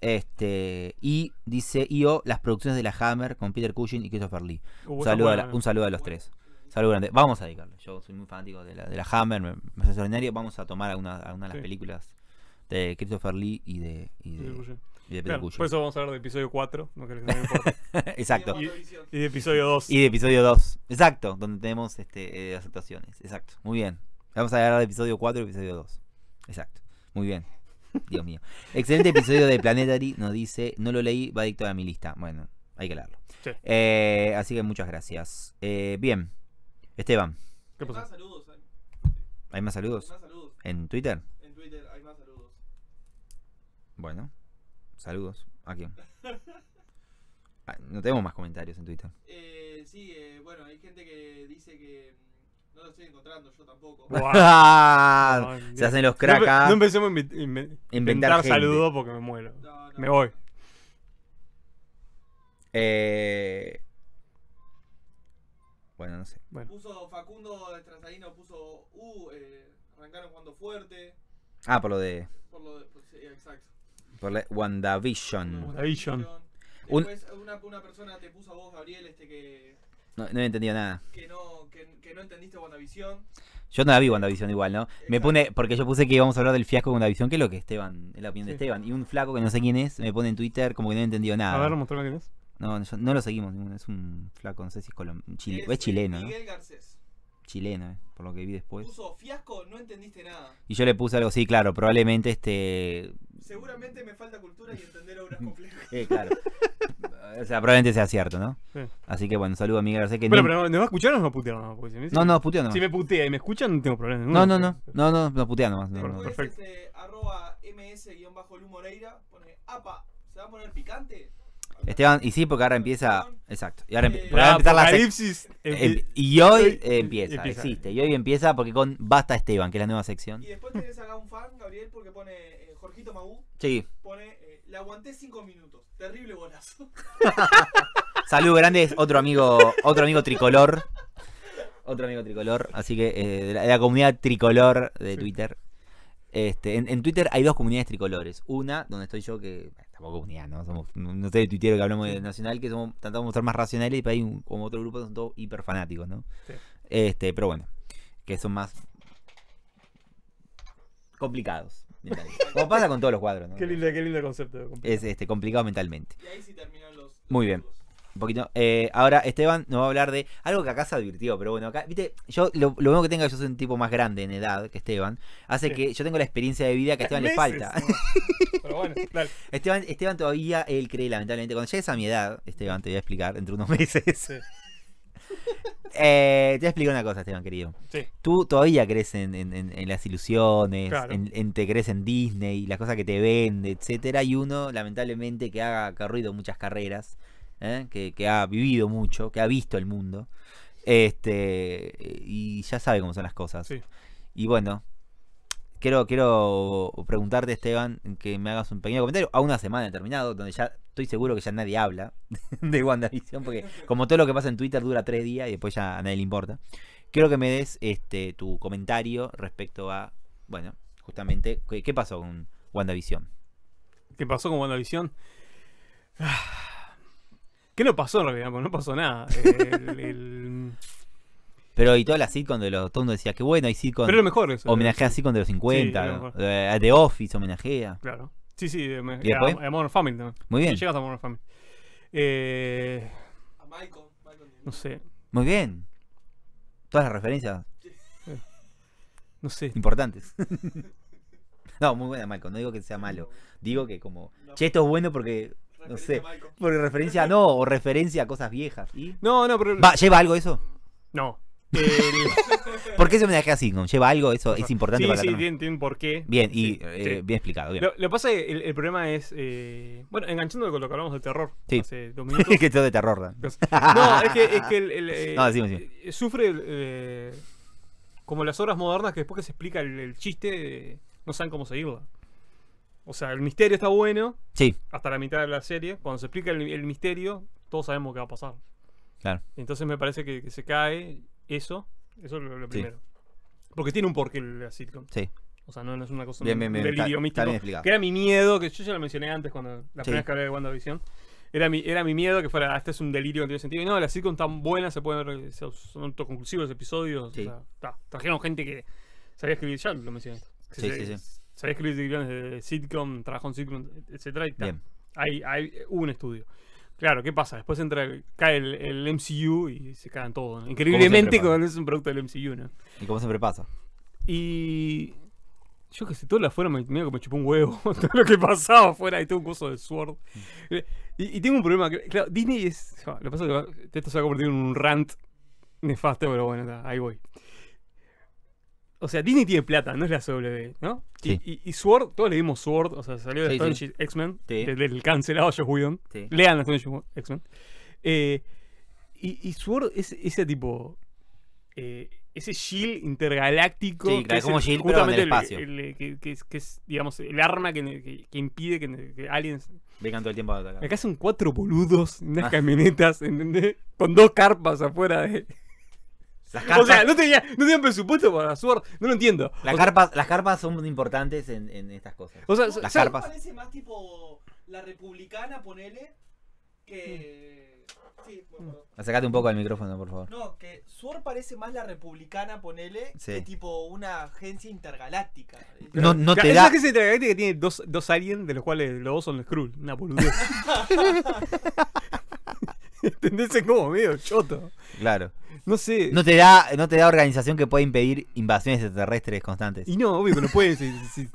Este, y dice yo las producciones de la Hammer con Peter Cushing y Christopher Lee. Uh, un, eh. saludo a los tres. Saludo grande. Vamos a dedicarle. Yo soy muy fanático de la, de la Hammer, me, me extraordinario. Vamos a tomar alguna, de las películas de Christopher Lee y de, y de, Por eso vamos a hablar de episodio 4, (laughs) Exacto. Y, de episodio 2. Y de episodio 2, exacto, donde tenemos este, eh, aceptaciones. Exacto, muy bien. Vamos a hablar de episodio 4 y episodio 2. Exacto, muy bien. Dios mío. Excelente episodio de Planetary, nos dice, no lo leí, va adicto a mi lista. Bueno, hay que leerlo. Eh, así que muchas gracias. Eh, bien, Esteban. ¿Qué pasó? ¿Hay más saludos? más saludos? ¿En Twitter? En Twitter bueno, saludos. ¿A quién? Ah, no tenemos más comentarios en Twitter. Eh, sí, eh, bueno, hay gente que dice que mm, no lo estoy encontrando, yo tampoco. (laughs) Ah, se hacen los crackers No, empecemos a inventar, saludos porque me muero. Me voy. Eh... Bueno, no sé. Bueno. Puso Facundo Transalino puso. U, uh, eh, arrancaron jugando fuerte. Ah, por lo de. Por lo de. sí, exacto. WandaVision. una, persona te puso a vos, Gabriel, este que. No, he entendido nada. Que no, entendiste WandaVision. Yo no la vi WandaVision igual, ¿no? Me pone, porque yo puse que íbamos a hablar del fiasco de WandaVision, que es lo que Esteban, es la opinión de Esteban. Y un flaco que no sé quién es, me pone en Twitter como que no he entendido nada. A ver, mostrame quién es. No, no, lo seguimos, es un flaco, no sé si es, colombiano es chileno. Miguel Garcés chilena, eh, por lo que vi después. Puso fiasco, no entendiste nada. Y yo le puse algo así, claro, probablemente este... Seguramente me falta cultura y entender obras (laughs) complejas. eh, claro. o sea, probablemente sea cierto, ¿no? Así que bueno, saludo a Miguel García. Que pero, no... pero, ¿nos va a escuchar o no No, no, putea Si me putea y me escuchan, no tengo problema. No, no, no. No, no, no putea nomás. Perfecto. ms-lumoreira, pone, apa, ¿se va a poner picante? Esteban, y sí, porque ahora empieza. Exacto. Y ahora, la apocalipsis. Em, y hoy empieza, existe. Y hoy empieza porque con Basta Esteban, que es la nueva sección. Y después tenés acá un fan, Gabriel, porque pone eh, Jorgito Magú. Sí. Pone, eh, la aguanté cinco minutos. Terrible golazo. (laughs) Salud, grandes. otro amigo, otro amigo tricolor. Otro amigo tricolor. Así que eh, de la, comunidad tricolor de Twitter. Este, en, Twitter hay dos comunidades tricolores. Una, donde estoy yo, que tampoco unidad, ¿no? Somos, no sé, tuitero que hablamos de Nacional, que somos, tratamos de ser más racionales, y para ahí como otro grupo son todos hiperfanáticos, ¿no? Sí. Este, pero bueno, que son más complicados. (laughs) Como pasa con todos los cuadros, ¿no? Qué lindo, qué lindo concepto. Es este, complicado mentalmente. Y ahí sí terminan los, Muy bien un poquito. Eh, ahora Esteban nos va a hablar de algo que acá se advirtió, pero bueno, acá, viste, yo lo, lo que tengo yo soy un tipo más grande en edad que Esteban, hace que yo tengo la experiencia de vida que a Esteban le falta. Pero bueno, (laughs) Esteban, Esteban todavía él cree, lamentablemente, cuando llegues a mi edad, Esteban, te voy a explicar entre unos meses. (laughs) Eh, te voy a explicar una cosa, Esteban, querido. Sí. Tú todavía crees en, las ilusiones, en, te crees en Disney, las cosas que te venden, etcétera. Y uno, lamentablemente, que haga ruido muchas carreras, ¿eh? que, ha vivido mucho, que ha visto el mundo, este, y ya sabe cómo son las cosas. Y bueno, quiero, quiero preguntarte, Esteban, que me hagas un pequeño comentario a una semana terminado, donde ya estoy seguro que ya nadie habla (laughs) de WandaVision, porque como todo lo que pasa en Twitter dura tres días y después ya a nadie le importa. Quiero que me des este tu comentario respecto a, bueno, justamente, ¿qué, qué pasó con WandaVision? ¿Qué pasó con WandaVision? Ah, ¿Qué no pasó en no pasó nada. (laughs) Pero y todas las sitcoms de los. Todo el mundo decía que bueno, hay sitcoms. Pero lo mejor eso. Homenajea a eh, sitcoms de los 50. Eh, a The Office homenajea. Claro. Sí, sí. A, Family también. Muy bien. Llegas a Modern Family. Eh, a Michael, No sé. Muy bien. Todas las referencias. no sé. Importantes. (laughs) no, muy buena Michael. No digo que sea malo. Digo que como. Che, esto es bueno porque no sé, por referencia no, o referencia a cosas viejas. No, no, pero... Va, ¿Lleva algo eso? No. (laughs) ¿Por qué se me así, ¿no? ¿Lleva algo? ¿Eso es importante sí, para Sí, tiene, un porqué. Bien, y eh, bien explicado. Bien. Lo, que pasa es que el, problema es. Eh, bueno, enganchando con lo que hablamos de terror sí. hace (laughs) que todo de terror. ¿no? no, es que, es que el, eh, eh, sufre eh, como las obras modernas que después que se explica el, chiste, no saben cómo seguirla. O sea, el misterio está bueno. Sí. Hasta la mitad de la serie. Cuando se explica el, misterio, todos sabemos qué va a pasar. Claro. Entonces me parece que, se cae eso. Eso es lo, primero. Porque tiene un porqué la sitcom. Sí. O sea, no, es una cosa bien, Del está, místico, Que era mi miedo, que yo ya lo mencioné antes cuando la primera vez que hablé de WandaVision. Era mi, era mi miedo que fuera, ah, este es un delirio que tiene sentido. Y no, la sitcom está buena se pueden ver, son autoconclusivos episodios. O sea, trajeron gente que sabía escribir, ya lo mencioné. Sí, sí, sí. Sabés que Luis hicieron es de sitcom, trabajó en sitcom, etcétera, y Hay, hubo un estudio. Claro, ¿qué pasa? Después entra, cae el, MCU y se caen todos. ¿no? Increíblemente cuando es un producto del MCU, ¿no? Y como siempre pasa. Y yo que sé, todo lo afuera me, mira, que me chupó un huevo. (laughs) todo lo que pasaba afuera y todo un coso de Sword. Mm. Y, y, tengo un problema. Claro, Disney es. Lo que pasa es que esto se va a convertir en un rant nefasto, pero bueno, ahí voy. O sea, Disney tiene plata, no es la W, ¿no? Y, Sword, todos le dimos Sword, o sea, salió de Stone X-Men, del cancelado Josh Whedon. Lean Strange X-Men. Eh, y, Sword es ese tipo. Eh, ese Shield intergaláctico. Sí, que es como Shield, justamente pero en el espacio. que, es, digamos, el arma que, que impide que, alguien... Vengan todo el tiempo a atacar. Acá son cuatro boludos, unas ah. camionetas, ¿entendés? Con dos carpas afuera de. Las carpas... O sea, no tenían presupuesto para Sword, no lo entiendo. Las, carpas, las carpas son importantes en, estas cosas. O sea, las carpas. parece más tipo la republicana, ponele, que... Hmm. Sí, Acércate un poco al micrófono, por favor. No, que Sword parece más la republicana, ponele, que tipo una agencia intergaláctica. No, no te es agencia intergaláctica que tiene dos, dos aliens, de los cuales los dos son los Skrull. Una boludez. (laughs) (laughs) ¿Entendés? como medio choto. Claro. No sé. No te da, no te da organización que pueda impedir invasiones extraterrestres constantes. Y no, obvio no pueden. si,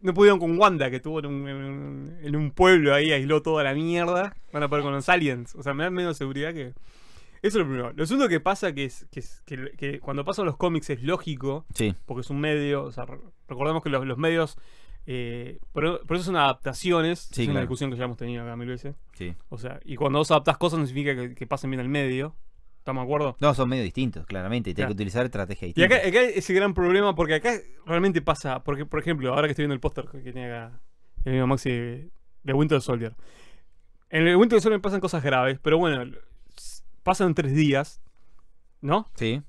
no pudieron con Wanda, que estuvo en un, pueblo ahí, aisló toda la mierda. Van a poder con los aliens. O sea, me dan menos seguridad que. Eso es lo primero. Lo segundo que pasa que es que, cuando pasan los cómics es lógico, sí. porque es un medio, o sea, recordemos que los, medios, eh, por, eso son adaptaciones, sí, es una discusión que ya hemos tenido acá mil veces. Sí. O sea, y cuando vos adaptás cosas no significa que, que pasen bien al medio, ¿Estamos de acuerdo? No, son medio distintos, claramente. Y que utilizar estrategia distinta. Y acá, es el gran problema, porque acá realmente pasa. Porque, por ejemplo, ahora que estoy viendo el póster que tenía acá el mismo Maxi de Winter Soldier. En el Winter Soldier pasan cosas graves, pero bueno, pasan tres días, ¿no? Sí.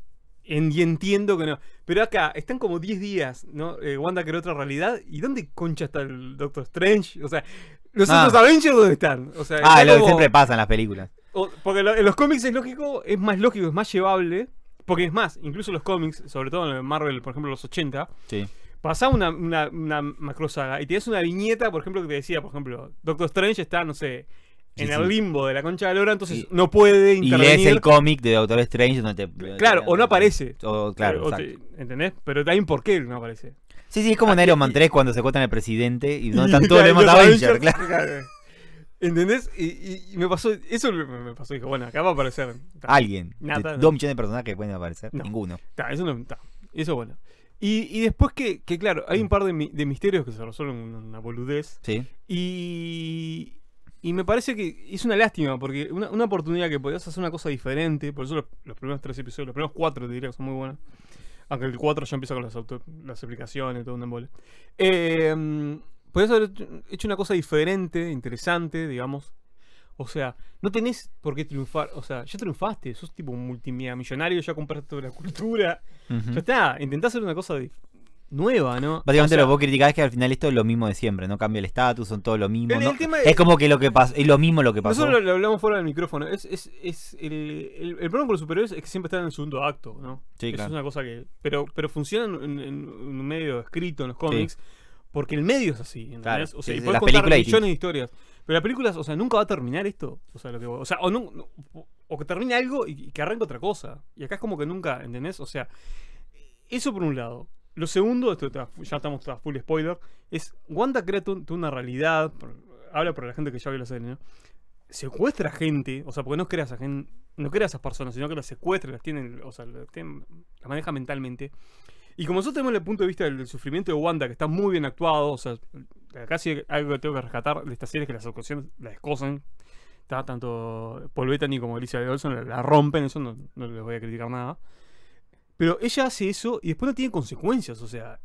En, y entiendo que no. Pero acá están como diez días, ¿no? Eh, Wanda creó otra realidad. ¿Y dónde concha está el Doctor Strange? O sea, los ah. otros Avengers, ¿dónde están? O sea, ah, lo que siempre pasa en las películas porque en los cómics es lógico, es más lógico, es más llevable. Porque es más, incluso los cómics, sobre todo en Marvel, por ejemplo, los 80, sí. pasaba una, una, una macro saga y tienes una viñeta, por ejemplo, que te decía, por ejemplo, Doctor Strange está, no sé, en el limbo de la concha de la lora, entonces no puede intervenir. Y lees el cómic de Doctor Strange donde te, Claro, o no aparece. O, claro, ¿Entendés? Pero también por qué no aparece. Sí, sí, es como en ah, Iron Man 3 cuando se cuentan el presidente y no están (laughs) todos los Avengers, claro. (laughs) ¿Entendés? Y, me pasó, eso me, pasó, dije, bueno, acá va a aparecer. Alguien. Dos millones de personajes que pueden aparecer, ninguno. eso no, eso bueno. Y, después que, que, claro, hay un mm. par de, misterios que se resuelven una boludez. Sí. Y, y me parece que es una lástima, porque una, oportunidad que podías hacer una cosa diferente, por eso los, primeros tres episodios, los primeros cuatro te diría que son muy buenos. Aunque el cuatro ya empieza con las, auto, las explicaciones, todo un embole. Eh, Podrías haber hecho una cosa diferente, interesante, digamos. O sea, no tenés por qué triunfar. O sea, ya triunfaste, sos tipo un multimillonario, ya compraste toda la cultura. Ya está, intentás hacer una cosa nueva, ¿no? Básicamente lo que vos criticás es que al final esto es lo mismo de siempre, no cambia el estatus, son todo lo mismo. es, como que lo que pasa es lo mismo lo que pasó. Nosotros lo, hablamos fuera del micrófono. Es, es, es el, problema con los superhéroes es que siempre están en el segundo acto, ¿no? es una cosa que. Pero, pero funciona en, un medio escrito en los cómics. Porque el medio es así, ¿entendés? o sea, y puedes contar millones de historias. Pero la películas, o sea, nunca va a terminar esto. O sea, lo que, o, sea que termine algo y, que arranque otra cosa. Y acá es como que nunca, ¿entendés? O sea, eso por un lado. Lo segundo, esto ya estamos tras full spoiler, es Wanda crea una realidad, habla para la gente que ya vio la serie, ¿no? Secuestra gente, o sea, porque no crea a gente, no crea a esas personas, sino que las secuestra, las tienen, o sea, las maneja mentalmente. Y como nosotros tenemos el punto de vista del, sufrimiento de Wanda, que está muy bien actuado, o sea, casi algo que tengo que rescatar de esta serie es que las ocasiones la escosan. Está tanto Paul Bettany como Alicia Olson la, rompen, eso no, les voy a criticar nada. Pero ella hace eso y después no tiene consecuencias, o sea.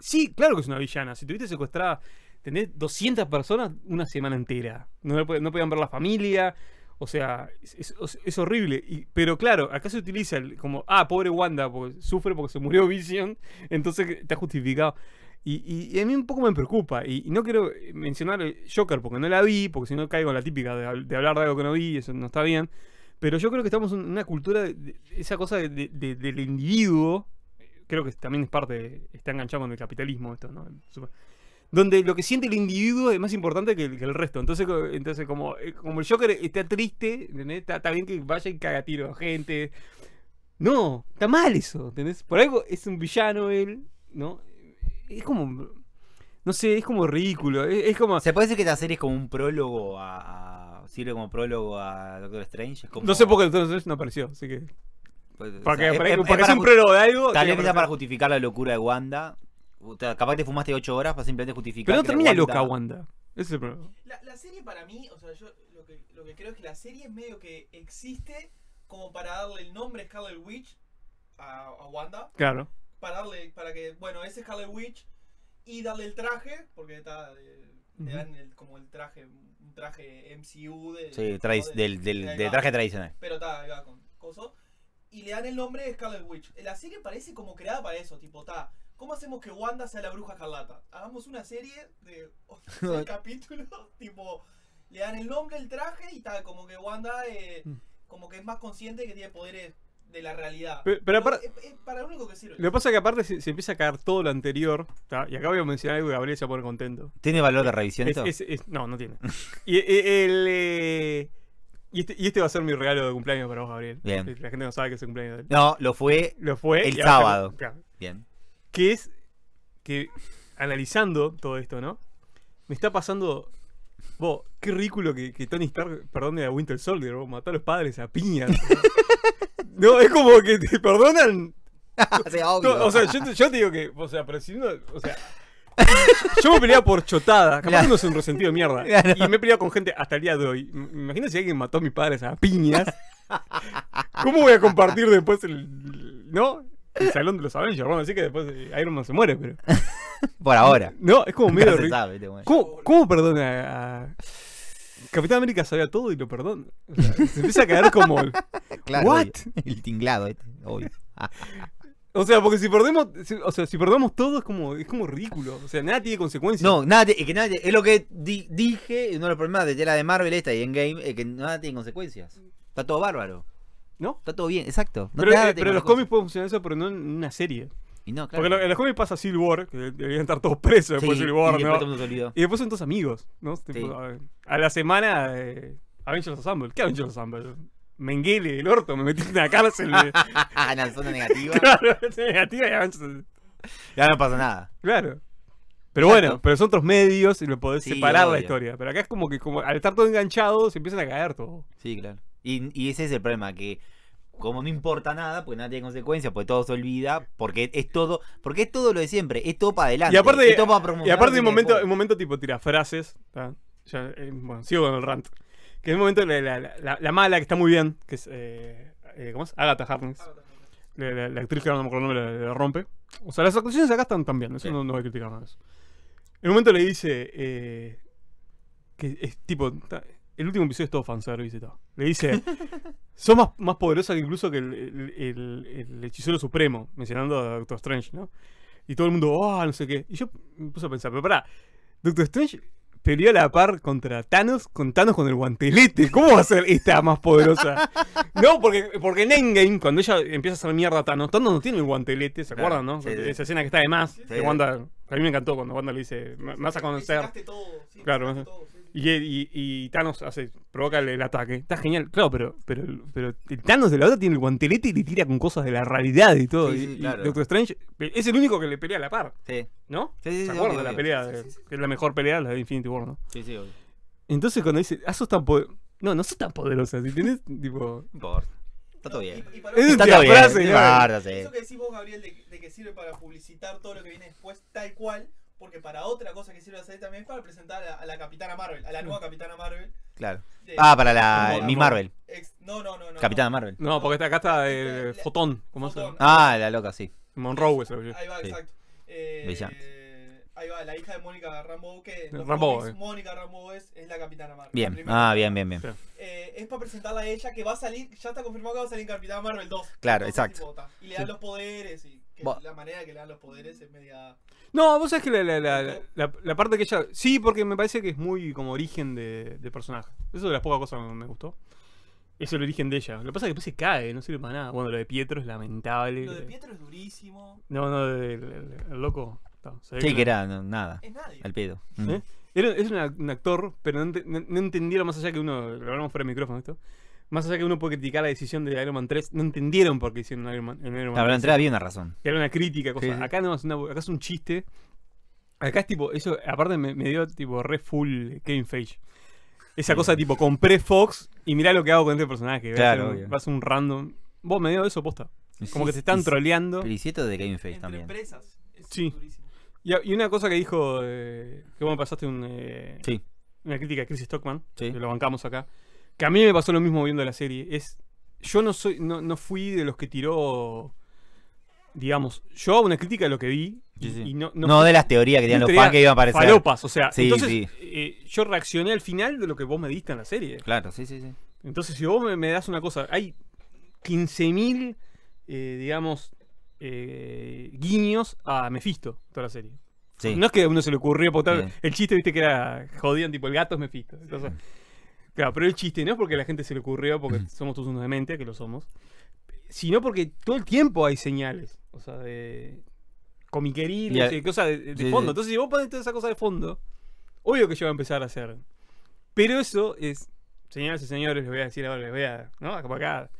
Sí, claro que es una villana. Si tuviste secuestrada, tenés 200 personas una semana entera. No, no podían ver la familia, o sea, es, horrible. Y, pero claro, acá se utiliza como, ah, pobre Wanda, sufre porque se murió Vision, (laughs) entonces está justificado. Y, a mí un poco me preocupa. Y, no quiero eh, mencionar el Joker porque no la vi, porque si no caigo en la típica de, hablar de algo que no vi, eso no está bien. Pero yo creo que estamos en una cultura, de, esa cosa del individuo, creo que también es parte, está enganchado con el capitalismo esto, ¿no? donde lo que siente el individuo es más importante que el, resto. Entonces, entonces como, eh, como el Joker está triste, Está, bien que vaya y caga tiro a gente. No, está mal eso, ¿entendés? Por algo es un villano él, ¿no? Es como... No sé, es como ridículo. Es, como... Se puede decir que esta serie es como un prólogo a... sirve como prólogo a Doctor Strange. No sé por qué Doctor Strange no apareció, así que... Pues, porque, es, un prólogo de algo. Tal vez para justificar la locura de Wanda, o sea, capaz te fumaste 8 horas para simplemente justificar. Pero no termina loca Wanda. Ese es el la, la, serie para mí, o sea, yo lo que, lo que creo es que la serie es medio que existe como para darle el nombre Scarlet Witch a, a Wanda. Claro. Para darle, para que, bueno, es Scarlet Witch y darle el traje, porque está, eh, le dan el, como el traje, un traje MCU de, sí, del, traje tradicional. Pero está, con coso. Y le dan el nombre de Scarlet Witch. La serie parece como creada para eso, tipo, está ¿Cómo hacemos que Wanda sea la bruja escarlata? Hagamos una serie de (laughs) seis capítulos, (laughs) tipo, le dan el nombre, el traje y tal, como que Wanda eh, mm. como que es más consciente que tiene poderes de la realidad. Pero, aparte... lo único que sirve. Lo pasa es que aparte se, empieza a caer todo lo anterior. Y acá voy a mencionar algo que Gabriel se va a poner contento. ¿Tiene valor de revisión esto? no, no tiene. (laughs) Eh, eh, este, y este, va a ser mi regalo de cumpleaños para vos, Gabriel. Bien. La gente no sabe que es cumpleaños de No, lo fue, lo fue el sábado. Bien que es que analizando todo esto, ¿no? Me está pasando. bo qué ridículo que, que Tony Stark perdone a Winter Soldier, vos, mató a los padres a piñas. (laughs) no, es como que te perdonan. (laughs) o sea, yo, te digo que, o sea, pero si no, o sea, yo me peleaba por chotada, capaz que no es un resentido de mierda. Y me he peleado con gente hasta el día de hoy. Imagínate si alguien mató a mis padres a piñas. ¿Cómo voy a compartir después el. ¿No? el salón de los Avengers. Vamos que después eh, Iron Man se muere, pero. (laughs) Por ahora. No, es como medio. ¿Cómo, perdona a.? Capitán América sabía todo y lo perdona. se empieza a quedar como el. (laughs) ¿What? El tinglado, este, (laughs) O sea, porque si perdemos, o sea, si perdemos todo es como, es como ridículo. O sea, nada tiene consecuencias. No, nada es que nada es lo que dije, uno de los problemas de la de Marvel esta y en Game, es que nada tiene consecuencias. Está todo bárbaro. ¿No? Está todo bien, exacto. pero, eh, los cómics pueden funcionar eso, pero no en una serie. Y no, claro. Porque en los cómics pasa Civil War, que deberían estar todos presos después de Civil y ¿no? Después y después son todos amigos, ¿no? a, la semana, eh, Avengers Assemble. ¿Qué Avengers Assemble? Menguele, el orto, me metí en la cárcel. (laughs) en la zona negativa. (laughs) claro, en zona negativa y Ya no pasa nada. Claro. Pero bueno, pero son otros medios y lo podés separar la historia. Pero acá es como que como al estar todo enganchado se empiezan a caer todo. Sí, claro. Y, ese es el problema, que como no importa nada, porque nada tiene consecuencias, porque todo se olvida, porque es todo, porque es todo lo de siempre, es todo para adelante. Y aparte, y aparte un momento, momento tipo tira frases, eh, bueno, sigo con el rant, que en un momento la, la, mala que está muy bien, que es, eh, eh, ¿cómo es? Agatha Harkness. La, actriz que no me acuerdo el nombre la, rompe. O sea, las actuaciones acá están también, eso no, voy a criticar más. En un momento le dice que es tipo, el último episodio es todo fanservice y todo. Le dice, (laughs) Son más, poderosas poderosa incluso que el, el, hechicero supremo, mencionando a Doctor Strange, ¿no? Y todo el mundo, ah, no sé qué. Y yo me puse a pensar, pero pará, Doctor Strange peleó a la par contra Thanos con Thanos con el guantelete. ¿Cómo va a ser esta más poderosa? (laughs) no, porque, porque en Endgame, cuando ella empieza a hacer mierda a Thanos, Thanos no tiene el guantelete, ¿se acuerdan, no? Esa escena que está de más, a mí me encantó cuando Wanda le dice, más vas a conocer. claro, y, Thanos hace, provoca el, ataque. Está genial, claro, pero, Thanos de la otra tiene el guantelete y le tira con cosas de la realidad y todo. y, Doctor Strange es el único que le pelea a la par. Sí. ¿No? Sí, ¿Se acuerdan de la pelea? es la mejor pelea, la de Infinity War, ¿no? Sí, sí, Entonces cuando dice, ah, sos tan No, no sos tan poderosa, si tienes, tipo. Está todo bien. está todo bien. Eso que decís vos, Gabriel, de que sirve para publicitar todo lo que viene después, tal cual porque para otra cosa que sirve hacer también es para presentar a, la, Capitana Marvel, a la nueva mm. Capitana Marvel. Claro. ah, para la Miss mi Marvel. no, no, no, no. Capitana Marvel. No, porque acá está eh, Fotón. ¿Cómo se Ah, la loca, sí. Monroe, se Ahí va, exacto. Eh, ahí va, la hija de Mónica Rambo. que Rambo, eh. Mónica Rambo es, la Capitana Marvel. Bien, ah, bien, bien, bien. Eh, es para presentarla a ella que va a salir, ya está confirmado que va a salir Capitana Marvel 2. Claro, exacto. Y, le dan los poderes y la manera que le dan los poderes es media. No, vos sabés que la, la, la, parte que ella. Sí, porque me parece que es muy como origen de, personaje. Eso de las pocas cosas que me gustó. Es el origen de ella. Lo que pasa es que después se cae, no sirve para nada. Bueno, lo de Pietro es lamentable. Lo de Pietro es durísimo. No, no, el, loco. sí, que, era nada. Es nadie. Al pedo. ¿Eh? Mm. es un actor, pero no, no, entendieron más allá que uno. Lo hablamos fuera de micrófono esto. Más allá que uno puede criticar la decisión de Iron Man 3, no entendieron por qué hicieron Iron Man, Iron Man la 3. había una razón. Era una crítica, Acá no, es un chiste. Acá es tipo, eso, aparte me, dio tipo re full Kevin Face Esa cosa tipo, compré Fox y mirá lo que hago con este personaje. Claro, vas a un random. Vos me dio eso posta. Como que se están troleando. Felicito de Game Face también. Empresas. sí. Y, una cosa que dijo, eh, que vos me pasaste eh, una crítica a Chris Stockman, lo bancamos acá, que a mí me pasó lo mismo viendo la serie. Es, yo no, soy, no, no fui de los que tiró, digamos, yo hago una crítica de lo que vi. no, de las teorías que tenían los fans que iban a aparecer. Falopas, o sea, entonces eh, yo reaccioné al final de lo que vos me diste en la serie. Claro, sí, sí, sí. Entonces, si vos me, das una cosa, hay 15.000, eh, digamos, eh, guiños a Mephisto, toda la serie. No es que a uno se le ocurrió, porque el chiste, viste, que era jodían, tipo, el gato es Mephisto. Claro, pero el chiste no es porque a la gente se le ocurrió, porque somos todos unos mente, que lo somos, sino porque todo el tiempo hay señales, o sea, de comiquería, de cosas de, fondo. Entonces, si vos pones toda esa cosa de fondo, obvio que yo voy a empezar a hacer. Pero eso es, señoras y señores, les voy a decir ahora, les voy a, ¿no? Acá, para acá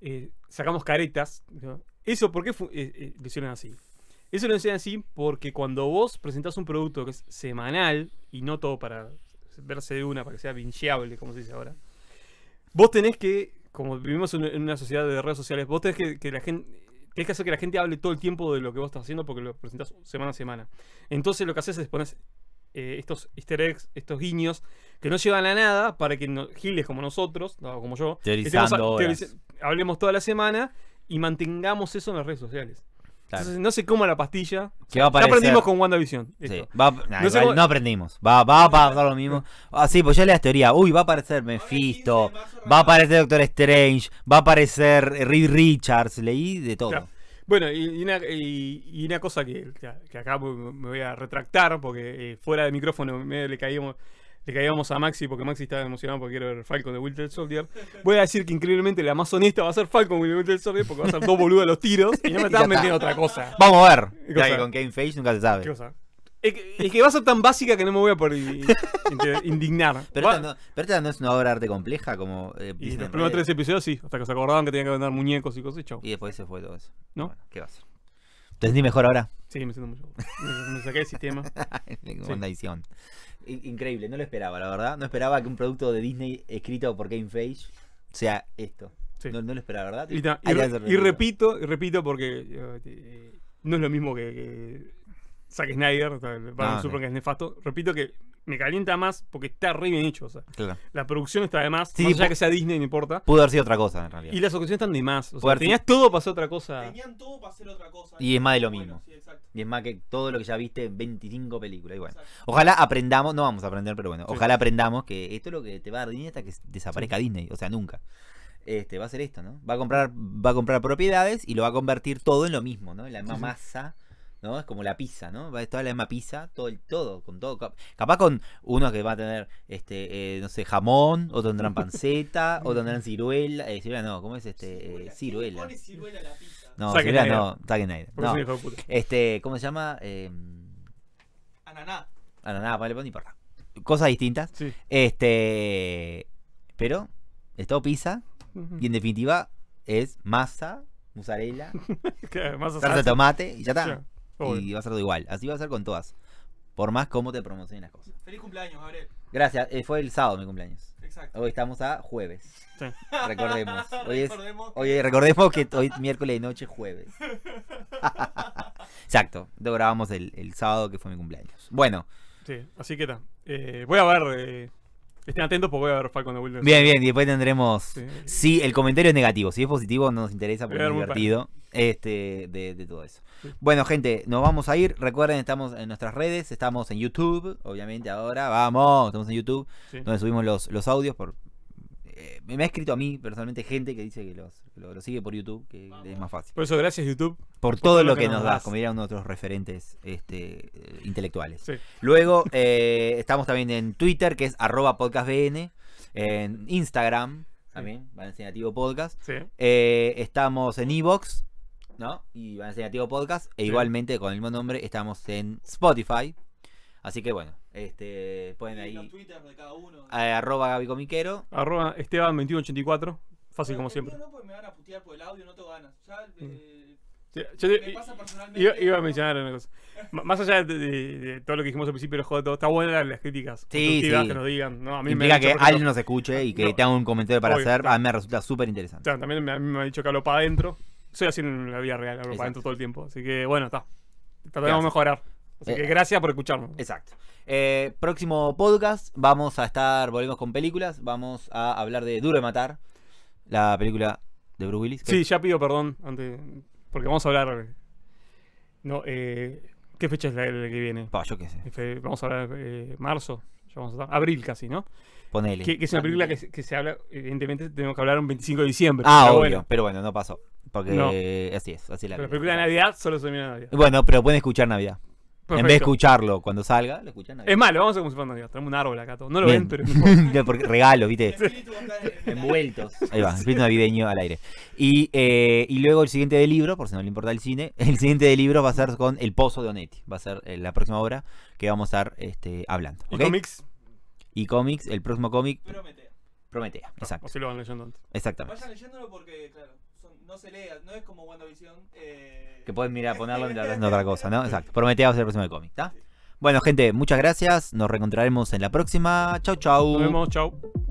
eh, sacamos caretas, Eso, ¿por qué eh, eh, así? Eso lo hicieron así porque cuando vos presentás un producto que es semanal y no todo para verse de una para que sea vinciable, como se dice ahora. Vos tenés que, como vivimos en una sociedad de redes sociales, vos tenés que, que la gente que hacer que la gente hable todo el tiempo de lo que vos estás haciendo porque lo presentás semana a semana. Entonces lo que haces es poner eh, estos easter eggs, estos guiños, que no llevan a nada para que giles como nosotros, como yo, hablemos toda la semana y mantengamos eso en las redes sociales. Entonces, no se coma la pastilla. Ya aprendimos con WandaVision. no, aprendimos. Va, a pasar lo mismo. Así ah, pues ya la teoría. Uy, va a aparecer Mephisto. Va a aparecer Doctor Strange. Va a aparecer Reed Richards. Leí de todo. Bueno, y una, cosa que, acá me voy a retractar porque eh, fuera del micrófono me, le caímos que caíamos a Maxi porque Maxi estaba emocionado porque quiere ver Falcon de Winter Soldier. Voy a decir que increíblemente la más honesta va a ser Falcon de Winter Soldier porque va a ser dos boludos a los tiros y no me estás metiendo otra cosa. Vamos a ver. Ya con Game Face nunca se sabe. Es que, va a ser tan básica que no me voy a poder (laughs) indignar. Pero esta, no, no, es una obra de arte compleja como. Eh, y los primeros tres episodios sí, hasta que se acordaban que tenían que vender muñecos y cosas y chau. Y después se fue todo eso. ¿No? ¿Qué va a ser? ¿Te sentí mejor ahora? Sí, me siento mucho. Me, me saqué el sistema. edición. (laughs) Increíble, no lo esperaba, la verdad. No esperaba que un producto de Disney escrito por Game Face sea esto. No, lo esperaba, ¿verdad? Y, repito, y repito porque eh, eh, no es lo mismo que, que Zack Snyder, para ah, un que es nefasto. Repito que me calienta más porque está re bien hecho. La producción está de más, sí, que sea Disney, no importa. Pudo haber sido otra cosa, en realidad. Y las ocasiones están de más. O tenías todo para hacer otra cosa. Tenían todo para hacer otra cosa. Y es más de lo mismo. y es más que todo lo que ya viste en 25 películas. Y bueno. Ojalá aprendamos, no vamos a aprender, pero bueno, ojalá aprendamos que esto es lo que te va a dar Disney hasta que desaparezca Disney. O sea, nunca. Este, va a ser esto, ¿no? Va a comprar, va a comprar propiedades y lo va a convertir todo en lo mismo, ¿no? En la misma masa ¿no? Es como la pizza, ¿no? Va toda la misma pizza, todo el todo, con todo. Capaz con uno que va a tener, este, eh, no sé, jamón, otro tendrán panceta, (laughs) otro tendrán ciruela, eh, ciruela no, ¿cómo es este? Eh, ciruela. ciruela la pizza? No, ciruela no, Tagenair. No. Este, ¿cómo se llama? Em, ananá. Ananá, vale, pues no importa. Cosas distintas. Sí. Este, pero es todo pizza y en definitiva es masa, mozzarella, (laughs) salsa de tomate y ya está y va a ser todo igual. Así va a ser con todas. Por más cómo te promocionen las cosas. Feliz cumpleaños, Gabriel. Gracias, eh, fue el sábado mi cumpleaños. Exacto. Hoy estamos a jueves. Sí. Recordemos. (laughs) Hoy recordemos, que... Hoy, recordemos miércoles de noche jueves. (laughs) Exacto. Lo grabamos el, sábado que fue mi cumpleaños. Bueno. Sí, así que está. Eh, voy a ver. de eh, Estén atentos porque voy a ver Falcon de Wilder. Bien, bien, y después tendremos. Si el comentario es negativo, si es positivo, no nos interesa porque es divertido este, de, todo eso. Bueno, gente, nos vamos a ir. Recuerden, estamos en nuestras redes, estamos en YouTube, obviamente ahora, vamos, estamos en YouTube, donde subimos los, los audios por eh, me ha escrito a mí personalmente gente que dice que los, lo, sigue por YouTube, que es más fácil. Por eso, gracias YouTube. Por, todo, lo que, nos das, como dirían nuestros referentes este, eh, intelectuales. Luego, eh, estamos también en Twitter, que es arroba podcastbn, en Instagram, también, Valencianativo Podcast. estamos en Evox, ¿no? Y Valencianativo Podcast. E igualmente, con el mismo nombre, estamos en Spotify. Así que bueno, este, pueden ahí. Los Twitter de cada uno. arroba Gaby Comiquero. Arroba Esteban2184. Fácil como siempre. No, me van a putear por el audio, no te ganas. Ya, mm. pasa personalmente, iba, iba, a mencionar una cosa. Más allá de, todo lo que dijimos al principio del juego, todo, está buena las críticas. Sí, sí. que nos digan. No, que alguien nos escuche y que tenga un comentario para hacer. A mí me resulta súper interesante. también me, ha dicho que hablo para adentro. Soy así en la vida real, hablo para adentro todo el tiempo. Así que bueno, está. Tratamos de mejorar. Así que eh, gracias por escucharnos. Exacto. Eh, próximo podcast, vamos a estar, volvemos con películas, vamos a hablar de Duro de Matar, la película de Bruce Willis. Sí, ya pido perdón, antes, porque vamos a hablar... No, eh, ¿Qué fecha es la, que viene? yo qué sé. Este, vamos a hablar marzo, ya vamos a estar, abril casi, ¿no? Ponele. Que, es una película que, se habla, evidentemente tenemos que hablar un 25 de diciembre. Ah, obvio, bueno. pero bueno, no pasó. Porque así es, así la, pero la película de Navidad solo se mira en Navidad. Bueno, pero pueden escuchar Navidad. En vez de escucharlo cuando salga, lo escuchan ahí. Es malo, vamos a como si fuera Tenemos un árbol acá todo. No lo ven, pero. (laughs) regalo, ¿viste? Envueltos. Ahí va, espíritu navideño al aire. Y, eh, y luego el siguiente del libro, por si no le importa el cine, el siguiente del libro va a ser con El Pozo de Onetti. Va a ser eh, la próxima obra que vamos a estar este, hablando. ¿okay? ¿Y cómics? Y cómics, el próximo cómic. Prometea. Prometea, ah, exacto. si lo van leyendo antes. Exactamente. Vayan leyéndolo porque, claro no se lea, no es como WandaVision. Eh... Que pueden mirar, ponerlo mientras (laughs) haciendo otra cosa, ¿no? Exacto. hacer el próximo cómic, ¿está? Bueno, gente, muchas gracias. Nos reencontraremos en la próxima. Chau, chau. Nos vemos, chau.